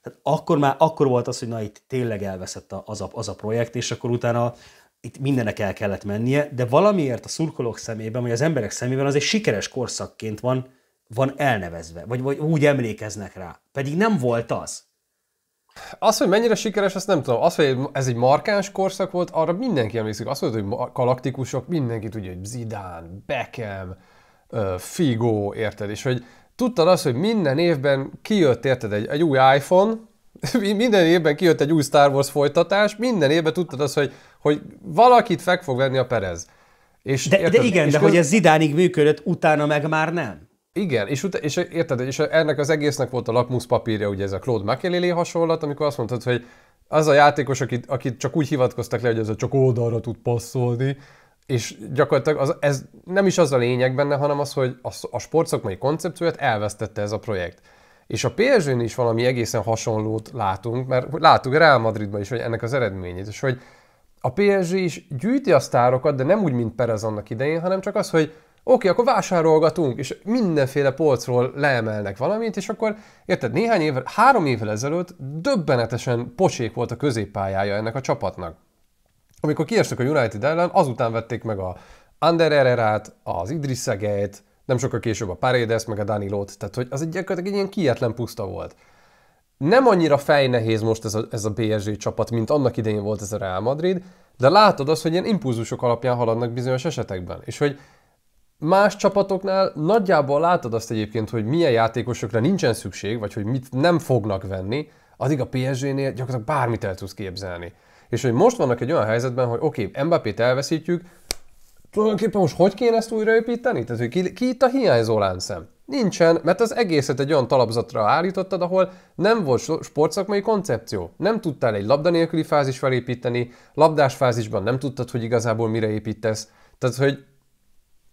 tehát akkor már akkor volt az, hogy na itt tényleg elveszett az a, az a projekt, és akkor utána itt mindenek el kellett mennie, de valamiért a szurkolók szemében, vagy az emberek szemében az egy sikeres korszakként van, van elnevezve, vagy, vagy úgy emlékeznek rá. Pedig nem volt az. Az, hogy mennyire sikeres, azt nem tudom. Az, hogy ez egy markáns korszak volt, arra mindenki emlékszik. Azt mondod, hogy galaktikusok, mindenki tudja, hogy Zidán, Beckham, Figo, érted? És hogy tudtad azt, hogy minden évben kijött, érted, egy, egy új iPhone, [LAUGHS] minden évben kijött egy új Star Wars folytatás, minden évben tudtad azt, hogy, hogy valakit fel fog venni a Perez. És, de, érted? de igen, és de köz... hogy ez Zidánig működött, utána meg már nem. Igen, és, ut- és érted, és ennek az egésznek volt a lakmuszpapírja, ugye ez a Claude Makelélé hasonlat, amikor azt mondtad, hogy az a játékos, akit, akit csak úgy hivatkoztak le, hogy ez a csak oldalra tud passzolni, és gyakorlatilag az, ez nem is az a lényeg benne, hanem az, hogy a, a sportszakmai koncepciót elvesztette ez a projekt. És a psg is valami egészen hasonlót látunk, mert látunk Real Madridban is, hogy ennek az eredményét, és hogy a PSG is gyűjti a sztárokat, de nem úgy, mint Perez annak idején, hanem csak az, hogy oké, akkor vásárolgatunk, és mindenféle polcról leemelnek valamit, és akkor, érted, néhány évvel, három évvel ezelőtt döbbenetesen pocsék volt a középpályája ennek a csapatnak. Amikor kiestek a United ellen, azután vették meg a Ander Herrerát, az Idris Szegelyt, nem sokkal később a Paredes, meg a Danilót, tehát hogy az egy, egy ilyen kietlen puszta volt. Nem annyira fejnehéz most ez a, ez a PSG csapat, mint annak idején volt ez a Real Madrid, de látod azt, hogy ilyen impulzusok alapján haladnak bizonyos esetekben, és hogy Más csapatoknál nagyjából látod azt egyébként, hogy milyen játékosokra nincsen szükség, vagy hogy mit nem fognak venni, addig a PSG-nél gyakorlatilag bármit el tudsz képzelni. És hogy most vannak egy olyan helyzetben, hogy oké, okay, Mbappé-t elveszítjük, tulajdonképpen most hogy kéne ezt újraépíteni? Tehát, hogy ki, ki itt a hiányzó láncem? Nincsen, mert az egészet egy olyan talapzatra állítottad, ahol nem volt sportszakmai koncepció. Nem tudtál egy labda nélküli fázis felépíteni, labdás fázisban nem tudtad, hogy igazából mire építesz. Tehát, hogy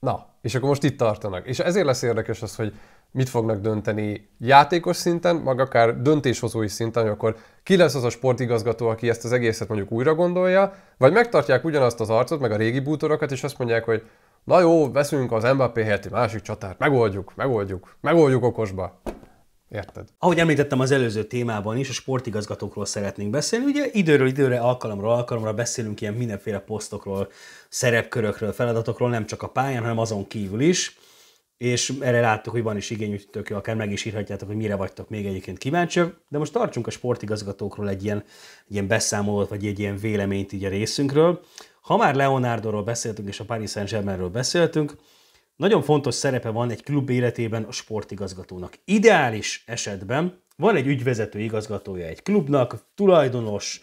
Na, és akkor most itt tartanak. És ezért lesz érdekes az, hogy mit fognak dönteni játékos szinten, meg akár döntéshozói szinten, hogy akkor ki lesz az a sportigazgató, aki ezt az egészet mondjuk újra gondolja, vagy megtartják ugyanazt az arcot, meg a régi bútorokat, és azt mondják, hogy na jó, veszünk az Mbappé helyett másik csatárt, megoldjuk, megoldjuk, megoldjuk okosba. Érted? Ahogy említettem az előző témában is, a sportigazgatókról szeretnénk beszélni. Ugye időről időre, alkalomról alkalomra beszélünk ilyen mindenféle posztokról, szerepkörökről, feladatokról, nem csak a pályán, hanem azon kívül is és erre láttuk, hogy van is hogy tök jó, akár meg is írhatjátok, hogy mire vagytok még egyébként kíváncsiak, de most tartsunk a sportigazgatókról egy ilyen, egy ilyen beszámolót, vagy egy ilyen véleményt így a részünkről. Ha már Leonardo-ról beszéltünk, és a Paris Saint-Germainről beszéltünk, nagyon fontos szerepe van egy klub életében a sportigazgatónak. Ideális esetben van egy ügyvezető igazgatója egy klubnak, tulajdonos,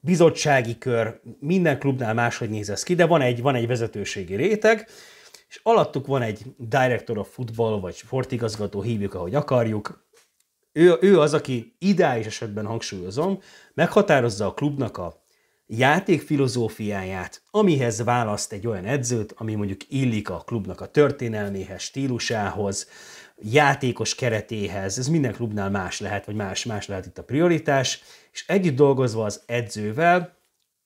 bizottsági kör, minden klubnál máshogy néz ez ki, de van egy, van egy vezetőségi réteg, és alattuk van egy director of football, vagy sportigazgató, hívjuk, ahogy akarjuk. Ő, ő az, aki ideális esetben hangsúlyozom, meghatározza a klubnak a játék filozófiáját, amihez választ egy olyan edzőt, ami mondjuk illik a klubnak a történelméhez, stílusához, játékos keretéhez, ez minden klubnál más lehet, vagy más-más lehet itt a prioritás, és együtt dolgozva az edzővel,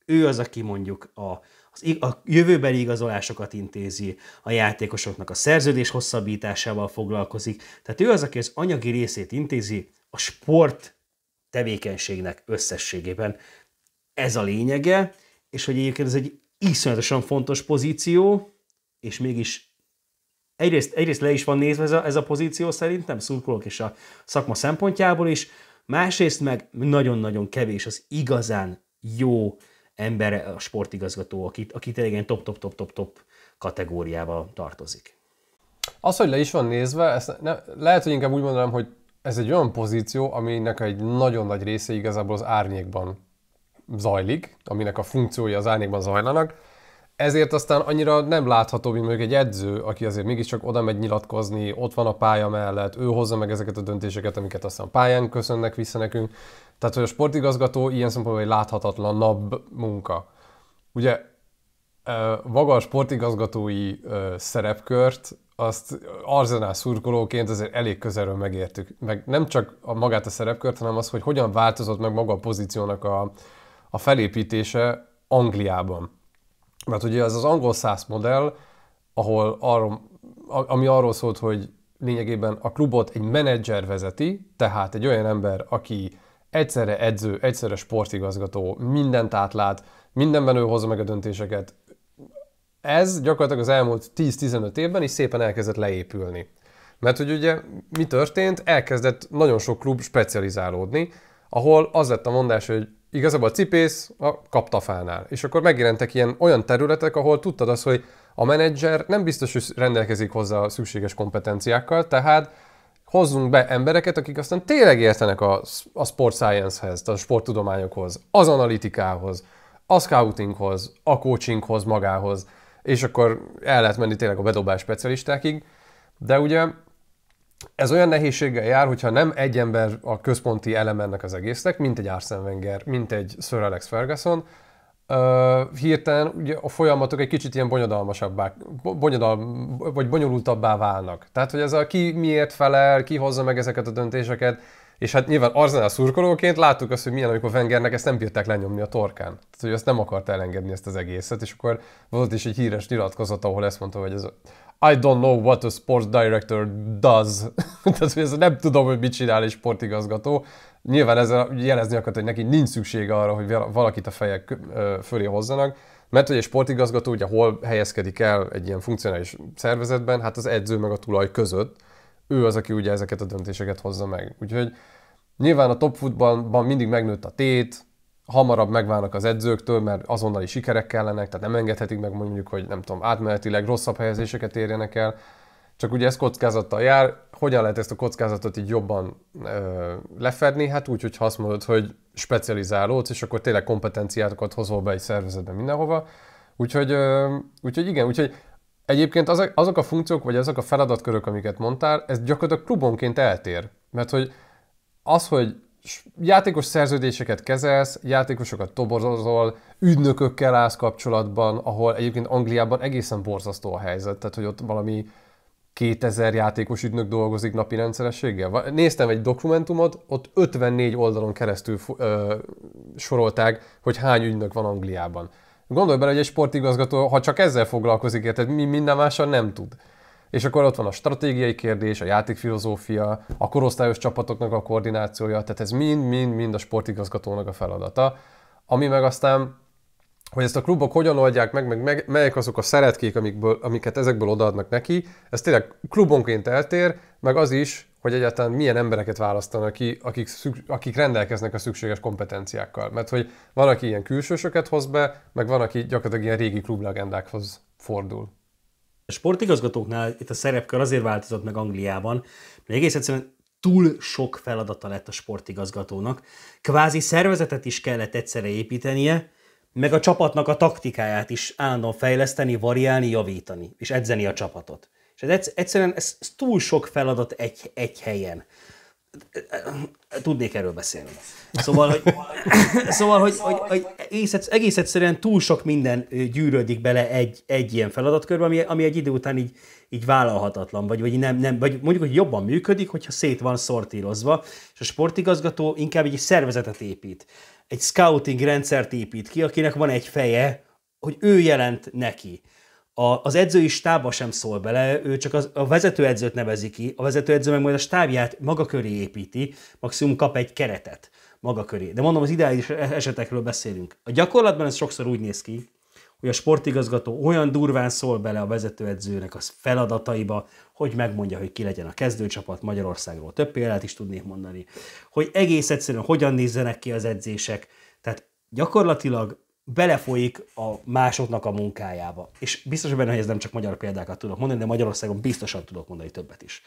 ő az, aki mondjuk a, az, a jövőbeli igazolásokat intézi, a játékosoknak a szerződés hosszabbításával foglalkozik, tehát ő az, aki az anyagi részét intézi a sport tevékenységnek összességében ez a lényege, és hogy egyébként ez egy iszonyatosan fontos pozíció, és mégis egyrészt, egyrészt le is van nézve ez a, ez a pozíció szerintem, szurkolók és a szakma szempontjából is, másrészt meg nagyon-nagyon kevés az igazán jó ember a sportigazgató, akit, akit igen top-top-top-top-top kategóriába tartozik. Az, hogy le is van nézve, ezt ne, lehet, hogy inkább úgy mondanám, hogy ez egy olyan pozíció, aminek egy nagyon nagy része igazából az árnyékban zajlik, aminek a funkciója az árnyékban zajlanak, ezért aztán annyira nem látható, mint mondjuk egy edző, aki azért mégiscsak oda megy nyilatkozni, ott van a pálya mellett, ő hozza meg ezeket a döntéseket, amiket aztán pályán köszönnek vissza nekünk. Tehát, hogy a sportigazgató ilyen szempontból egy láthatatlanabb munka. Ugye maga a sportigazgatói szerepkört azt arzenál szurkolóként azért elég közelről megértük. Meg nem csak a magát a szerepkört, hanem az, hogy hogyan változott meg maga a pozíciónak a, a felépítése Angliában. Mert ugye ez az angol száz modell, ahol arról, ami arról szólt, hogy lényegében a klubot egy menedzser vezeti, tehát egy olyan ember, aki egyszerre edző, egyszerre sportigazgató, mindent átlát, mindenben ő hozza meg a döntéseket. Ez gyakorlatilag az elmúlt 10-15 évben is szépen elkezdett leépülni. Mert hogy ugye mi történt? Elkezdett nagyon sok klub specializálódni, ahol az lett a mondás, hogy igazából cipész a kaptafánál. És akkor megjelentek ilyen olyan területek, ahol tudtad azt, hogy a menedzser nem biztos, hogy rendelkezik hozzá a szükséges kompetenciákkal, tehát hozzunk be embereket, akik aztán tényleg értenek a, a sport science-hez, a sporttudományokhoz, az analitikához, a scoutinghoz, a coachinghoz magához, és akkor el lehet menni tényleg a bedobás specialistákig, de ugye ez olyan nehézséggel jár, hogyha nem egy ember a központi elem ennek az egésznek, mint egy Arsene Wenger, mint egy Sir Alex Ferguson, Uh, hirtelen ugye a folyamatok egy kicsit ilyen bonyodalmasabbá, bonyodal, vagy bonyolultabbá válnak. Tehát, hogy ez a ki miért felel, ki hozza meg ezeket a döntéseket, és hát nyilván Arzenál szurkolóként láttuk azt, hogy milyen, amikor Wengernek ezt nem bírták lenyomni a torkán. Tehát, hogy azt nem akart elengedni ezt az egészet, és akkor volt is egy híres nyilatkozat, ahol ezt mondta, hogy ez I don't know what a sports director does. [LAUGHS] Tehát, hogy nem tudom, hogy mit csinál egy sportigazgató. Nyilván ezzel jelezni akart, hogy neki nincs szüksége arra, hogy valakit a fejek fölé hozzanak, mert hogy egy sportigazgató ugye hol helyezkedik el egy ilyen funkcionális szervezetben, hát az edző meg a tulaj között. Ő az, aki ugye ezeket a döntéseket hozza meg. Úgyhogy nyilván a top futballban mindig megnőtt a tét, hamarabb megválnak az edzőktől, mert azonnali sikerek kellenek, tehát nem engedhetik meg mondjuk, hogy nem tudom, átmenetileg rosszabb helyezéseket érjenek el, csak ugye ez kockázattal jár. Hogyan lehet ezt a kockázatot így jobban ö, lefedni? Hát úgy, hogyha azt mondod, hogy specializálódsz, és akkor tényleg kompetenciákat hozol be egy szervezetben mindenhova. Úgyhogy, ö, úgyhogy igen, úgyhogy egyébként azok, azok a funkciók, vagy azok a feladatkörök, amiket mondtál, ez gyakorlatilag klubonként eltér. Mert hogy az, hogy játékos szerződéseket kezelsz, játékosokat toborozol, ügynökökkel állsz kapcsolatban, ahol egyébként Angliában egészen borzasztó a helyzet, tehát hogy ott valami 2000 játékos ügynök dolgozik napi rendszerességgel. Néztem egy dokumentumot, ott 54 oldalon keresztül ö, sorolták, hogy hány ügynök van Angliában. Gondolj bele, hogy egy sportigazgató, ha csak ezzel foglalkozik, érted, mi minden mással nem tud. És akkor ott van a stratégiai kérdés, a játékfilozófia, a korosztályos csapatoknak a koordinációja, tehát ez mind-mind-mind a sportigazgatónak a feladata. Ami meg aztán, hogy ezt a klubok hogyan oldják meg, meg, meg melyek azok a szeretkék, amikből, amiket ezekből odaadnak neki, ez tényleg klubonként eltér, meg az is, hogy egyáltalán milyen embereket választanak ki, akik, szük, akik rendelkeznek a szükséges kompetenciákkal. Mert hogy van, aki ilyen külsősöket hoz be, meg van, aki gyakorlatilag ilyen régi klublegendákhoz fordul. A sportigazgatóknál itt a szerepkör azért változott meg Angliában, mert egész egyszerűen túl sok feladata lett a sportigazgatónak. Kvázi szervezetet is kellett egyszerre építenie, meg a csapatnak a taktikáját is állandóan fejleszteni, variálni, javítani, és edzeni a csapatot. És ez egyszerűen ez, ez túl sok feladat egy, egy helyen. Tudnék erről beszélni. Szóval, hogy, szóval, hogy, hogy, hogy egész, egész egyszerűen túl sok minden gyűrődik bele egy, egy ilyen feladatkörbe, ami, ami egy idő után így, így vállalhatatlan, vagy, vagy, nem, nem, vagy mondjuk, hogy jobban működik, hogyha szét van szortírozva, és a sportigazgató inkább egy szervezetet épít, egy scouting rendszert épít ki, akinek van egy feje, hogy ő jelent neki a, az edzői stábba sem szól bele, ő csak az, a vezetőedzőt nevezi ki, a vezetőedző meg majd a stábját maga köré építi, maximum kap egy keretet maga köré. De mondom, az ideális esetekről beszélünk. A gyakorlatban ez sokszor úgy néz ki, hogy a sportigazgató olyan durván szól bele a vezetőedzőnek a feladataiba, hogy megmondja, hogy ki legyen a kezdőcsapat Magyarországról. Több példát is tudnék mondani. Hogy egész egyszerűen hogyan nézzenek ki az edzések. Tehát gyakorlatilag belefolyik a másoknak a munkájába. És biztos benne, hogy ez nem csak magyar példákat tudok mondani, de Magyarországon biztosan tudok mondani többet is.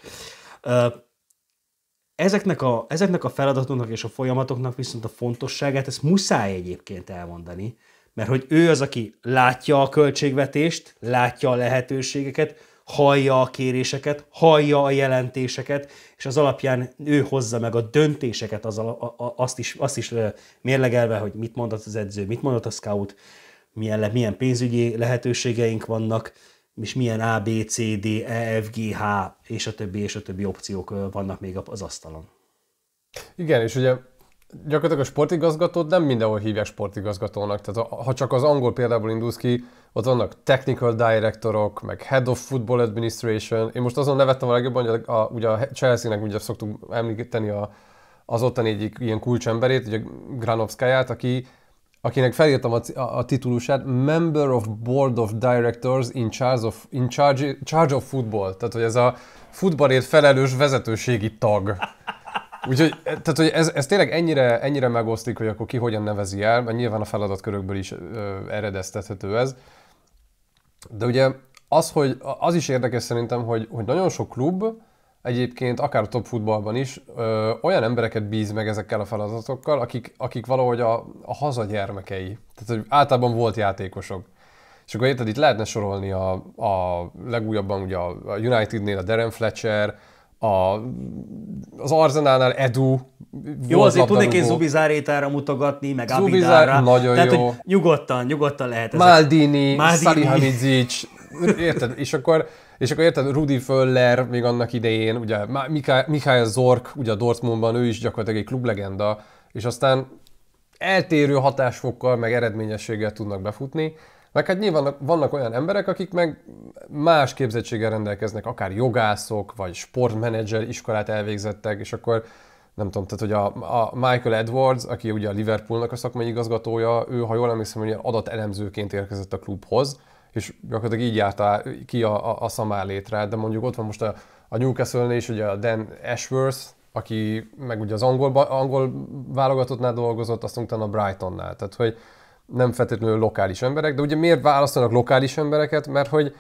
Ezeknek a, ezeknek a feladatoknak és a folyamatoknak viszont a fontosságát, ezt muszáj egyébként elmondani, mert hogy ő az, aki látja a költségvetést, látja a lehetőségeket, hallja a kéréseket, hallja a jelentéseket, és az alapján ő hozza meg a döntéseket, az, a, a, azt, is, azt is mérlegelve, hogy mit mondott az edző, mit mondott a scout, milyen, milyen pénzügyi lehetőségeink vannak, és milyen A, B, C, D, E, F, G, H, és a többi, és a többi opciók vannak még az asztalon. Igen, és ugye gyakorlatilag a sportigazgatót nem mindenhol hívják sportigazgatónak. Tehát ha csak az angol példából indulsz ki, ott vannak technical directorok, meg head of football administration. Én most azon nevettem a legjobban, hogy a, a, ugye a Chelsea-nek ugye szoktuk említeni a, az ottani egyik ilyen kulcsemberét, ugye Granovskáját, aki akinek felírtam a, a, a titulusát, Member of Board of Directors in Charge of, in charge, charge of Football, tehát hogy ez a futballért felelős vezetőségi tag. Úgyhogy tehát, hogy ez, ez tényleg ennyire, ennyire megosztik, hogy akkor ki hogyan nevezi el, mert nyilván a feladatkörökből is ö, eredeztethető ez. De ugye az, hogy az is érdekes szerintem, hogy, hogy nagyon sok klub egyébként, akár a top futballban is, ö, olyan embereket bíz meg ezekkel a feladatokkal, akik, akik valahogy a, a gyermekei. Tehát hogy általában volt játékosok. És akkor érted, itt lehetne sorolni a, a legújabban ugye a Unitednél a Darren Fletcher, a, az Arzenálnál Edu jó, azért tudnék én Zubizárétára mutogatni, meg Zubizár, Abidára. nagyon Tehát, jó. nyugodtan, nyugodtan lehet ezek. Maldini, Maldini. érted, és akkor és akkor érted, Rudi Föller még annak idején, ugye Mikhail Zork, ugye a Dortmundban ő is gyakorlatilag egy klublegenda, és aztán eltérő hatásfokkal, meg eredményességgel tudnak befutni, meg hát nyilván vannak olyan emberek, akik meg más képzettséggel rendelkeznek, akár jogászok, vagy sportmenedzser iskolát elvégzettek, és akkor nem tudom, tehát hogy a, a Michael Edwards, aki ugye a Liverpoolnak a szakmai igazgatója, ő, ha jól emlékszem, hogy adatelemzőként érkezett a klubhoz, és gyakorlatilag így járta ki a, a, a szamár létre, de mondjuk ott van most a, a Newcastle-nél is ugye a Dan Ashworth, aki meg ugye az angol, angol válogatottnál dolgozott, aztán utána a Brightonnál. Tehát, hogy, nem feltétlenül lokális emberek, de ugye miért választanak lokális embereket? Mert hogy,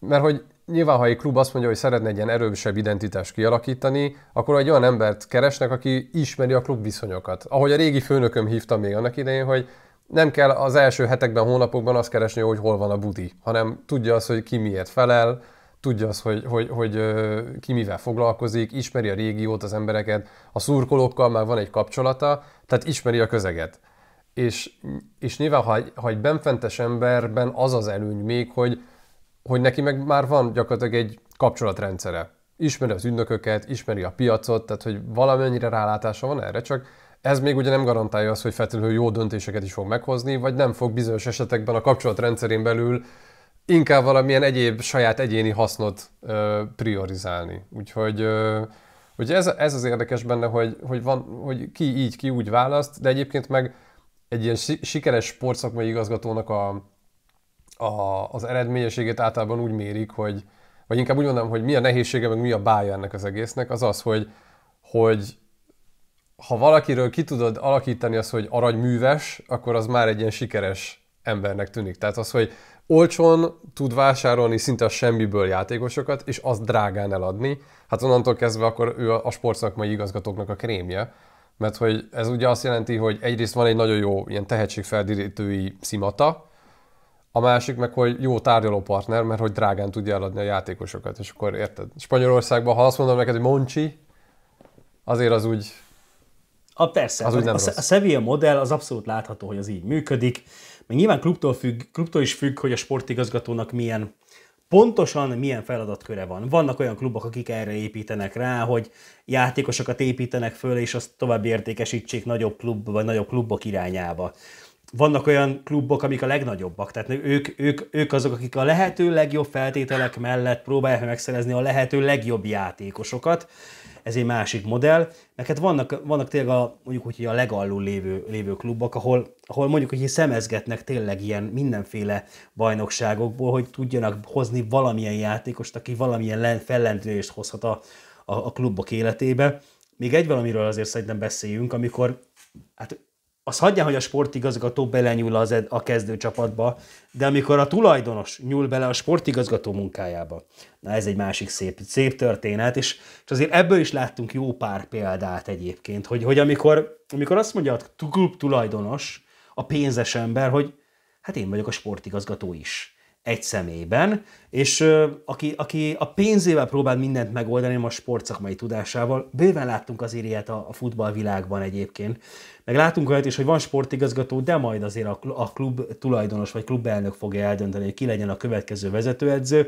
mert hogy nyilván, ha egy klub azt mondja, hogy szeretne egy ilyen erősebb identitást kialakítani, akkor egy olyan embert keresnek, aki ismeri a klub viszonyokat. Ahogy a régi főnököm hívta még annak idején, hogy nem kell az első hetekben, hónapokban azt keresni, hogy hol van a budi, hanem tudja azt, hogy ki miért felel, tudja azt, hogy, hogy, hogy, hogy ki mivel foglalkozik, ismeri a régiót, az embereket, a szurkolókkal már van egy kapcsolata, tehát ismeri a közeget és, és nyilván, ha egy, ha egy benfentes emberben az az előny még, hogy, hogy neki meg már van gyakorlatilag egy kapcsolatrendszere. Ismeri az ügynököket, ismeri a piacot, tehát hogy valamennyire rálátása van erre, csak ez még ugye nem garantálja azt, hogy feltétlenül jó döntéseket is fog meghozni, vagy nem fog bizonyos esetekben a kapcsolatrendszerén belül inkább valamilyen egyéb saját egyéni hasznot ö, priorizálni. Úgyhogy ö, ugye ez, ez az érdekes benne, hogy, hogy, van, hogy ki így, ki úgy választ, de egyébként meg egy ilyen sikeres sportszakmai igazgatónak a, a, az eredményességét általában úgy mérik, hogy, vagy inkább úgy mondom, hogy mi a nehézsége, meg mi a bája ennek az egésznek, az az, hogy, hogy ha valakiről ki tudod alakítani azt, hogy aranyműves, akkor az már egy ilyen sikeres embernek tűnik. Tehát az, hogy olcsón tud vásárolni szinte a semmiből játékosokat, és azt drágán eladni, hát onnantól kezdve akkor ő a sportszakmai igazgatóknak a krémje mert hogy ez ugye azt jelenti, hogy egyrészt van egy nagyon jó ilyen tehetségfeldírítői szimata, a másik meg, hogy jó tárgyaló partner, mert hogy drágán tudja eladni a játékosokat, és akkor érted. Spanyolországban, ha azt mondom neked, hogy Moncsi, azért az úgy... A persze, az úgy nem a, rossz. a Sevilla modell az abszolút látható, hogy az így működik, meg nyilván klubtól, függ, klubtól is függ, hogy a sportigazgatónak milyen pontosan milyen feladatköre van. Vannak olyan klubok, akik erre építenek rá, hogy játékosokat építenek föl, és azt tovább értékesítsék nagyobb klub vagy nagyobb klubok irányába. Vannak olyan klubok, amik a legnagyobbak, tehát ők, ők, ők azok, akik a lehető legjobb feltételek mellett próbálják megszerezni a lehető legjobb játékosokat, ez egy másik modell, meg hát vannak, vannak tényleg a, mondjuk hogy a legalul lévő, lévő klubok, ahol, ahol mondjuk hogy szemezgetnek tényleg ilyen mindenféle bajnokságokból, hogy tudjanak hozni valamilyen játékost, aki valamilyen fellendülést hozhat a, a, a klubok életébe. Még egy valamiről azért szerintem beszéljünk, amikor hát az hagyja, hogy a sportigazgató belenyúl az a kezdőcsapatba, de amikor a tulajdonos nyúl bele a sportigazgató munkájába, na ez egy másik szép, szép történet, és, és azért ebből is láttunk jó pár példát egyébként, hogy, hogy amikor, amikor azt mondja a klub tulajdonos, a pénzes ember, hogy hát én vagyok a sportigazgató is egy személyben, és ö, aki, aki a pénzével próbál mindent megoldani, a sportszakmai tudásával, bőven láttunk azért ilyet a, a futballvilágban egyébként. Meg látunk olyat is, hogy van sportigazgató, de majd azért a, a klub tulajdonos vagy klubelnök fogja eldönteni, hogy ki legyen a következő vezetőedző.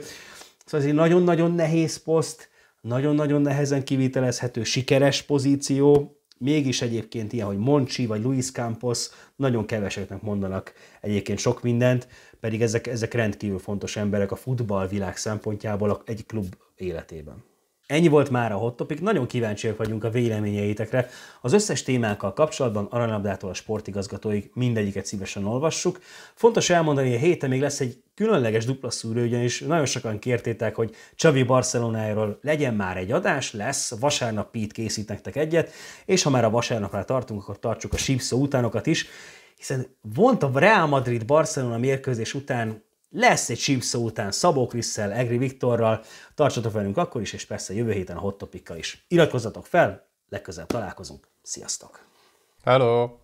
Szóval ez egy nagyon-nagyon nehéz poszt, nagyon-nagyon nehezen kivitelezhető, sikeres pozíció, mégis egyébként ilyen, hogy Moncsi vagy Luis Campos nagyon keveseknek mondanak egyébként sok mindent pedig ezek, ezek rendkívül fontos emberek a futball világ szempontjából egy klub életében. Ennyi volt már a hot topic, nagyon kíváncsiak vagyunk a véleményeitekre. Az összes témákkal kapcsolatban Aranabdától a sportigazgatóig mindegyiket szívesen olvassuk. Fontos elmondani, hogy a héten még lesz egy különleges dupla szűrő, ugyanis nagyon sokan kértétek, hogy Csavi Barcelonáról legyen már egy adás, lesz, vasárnap Pete készít nektek egyet, és ha már a vasárnapra tartunk, akkor tartsuk a Sipszó utánokat is, hiszen vont a Real Madrid-Barcelona mérkőzés után lesz egy csípszó után Szabó Kriszel, Egri Viktorral, tartsatok velünk akkor is, és persze jövő héten a Hot Topic-kal is. Iratkozzatok fel, legközelebb találkozunk. Sziasztok! Hello!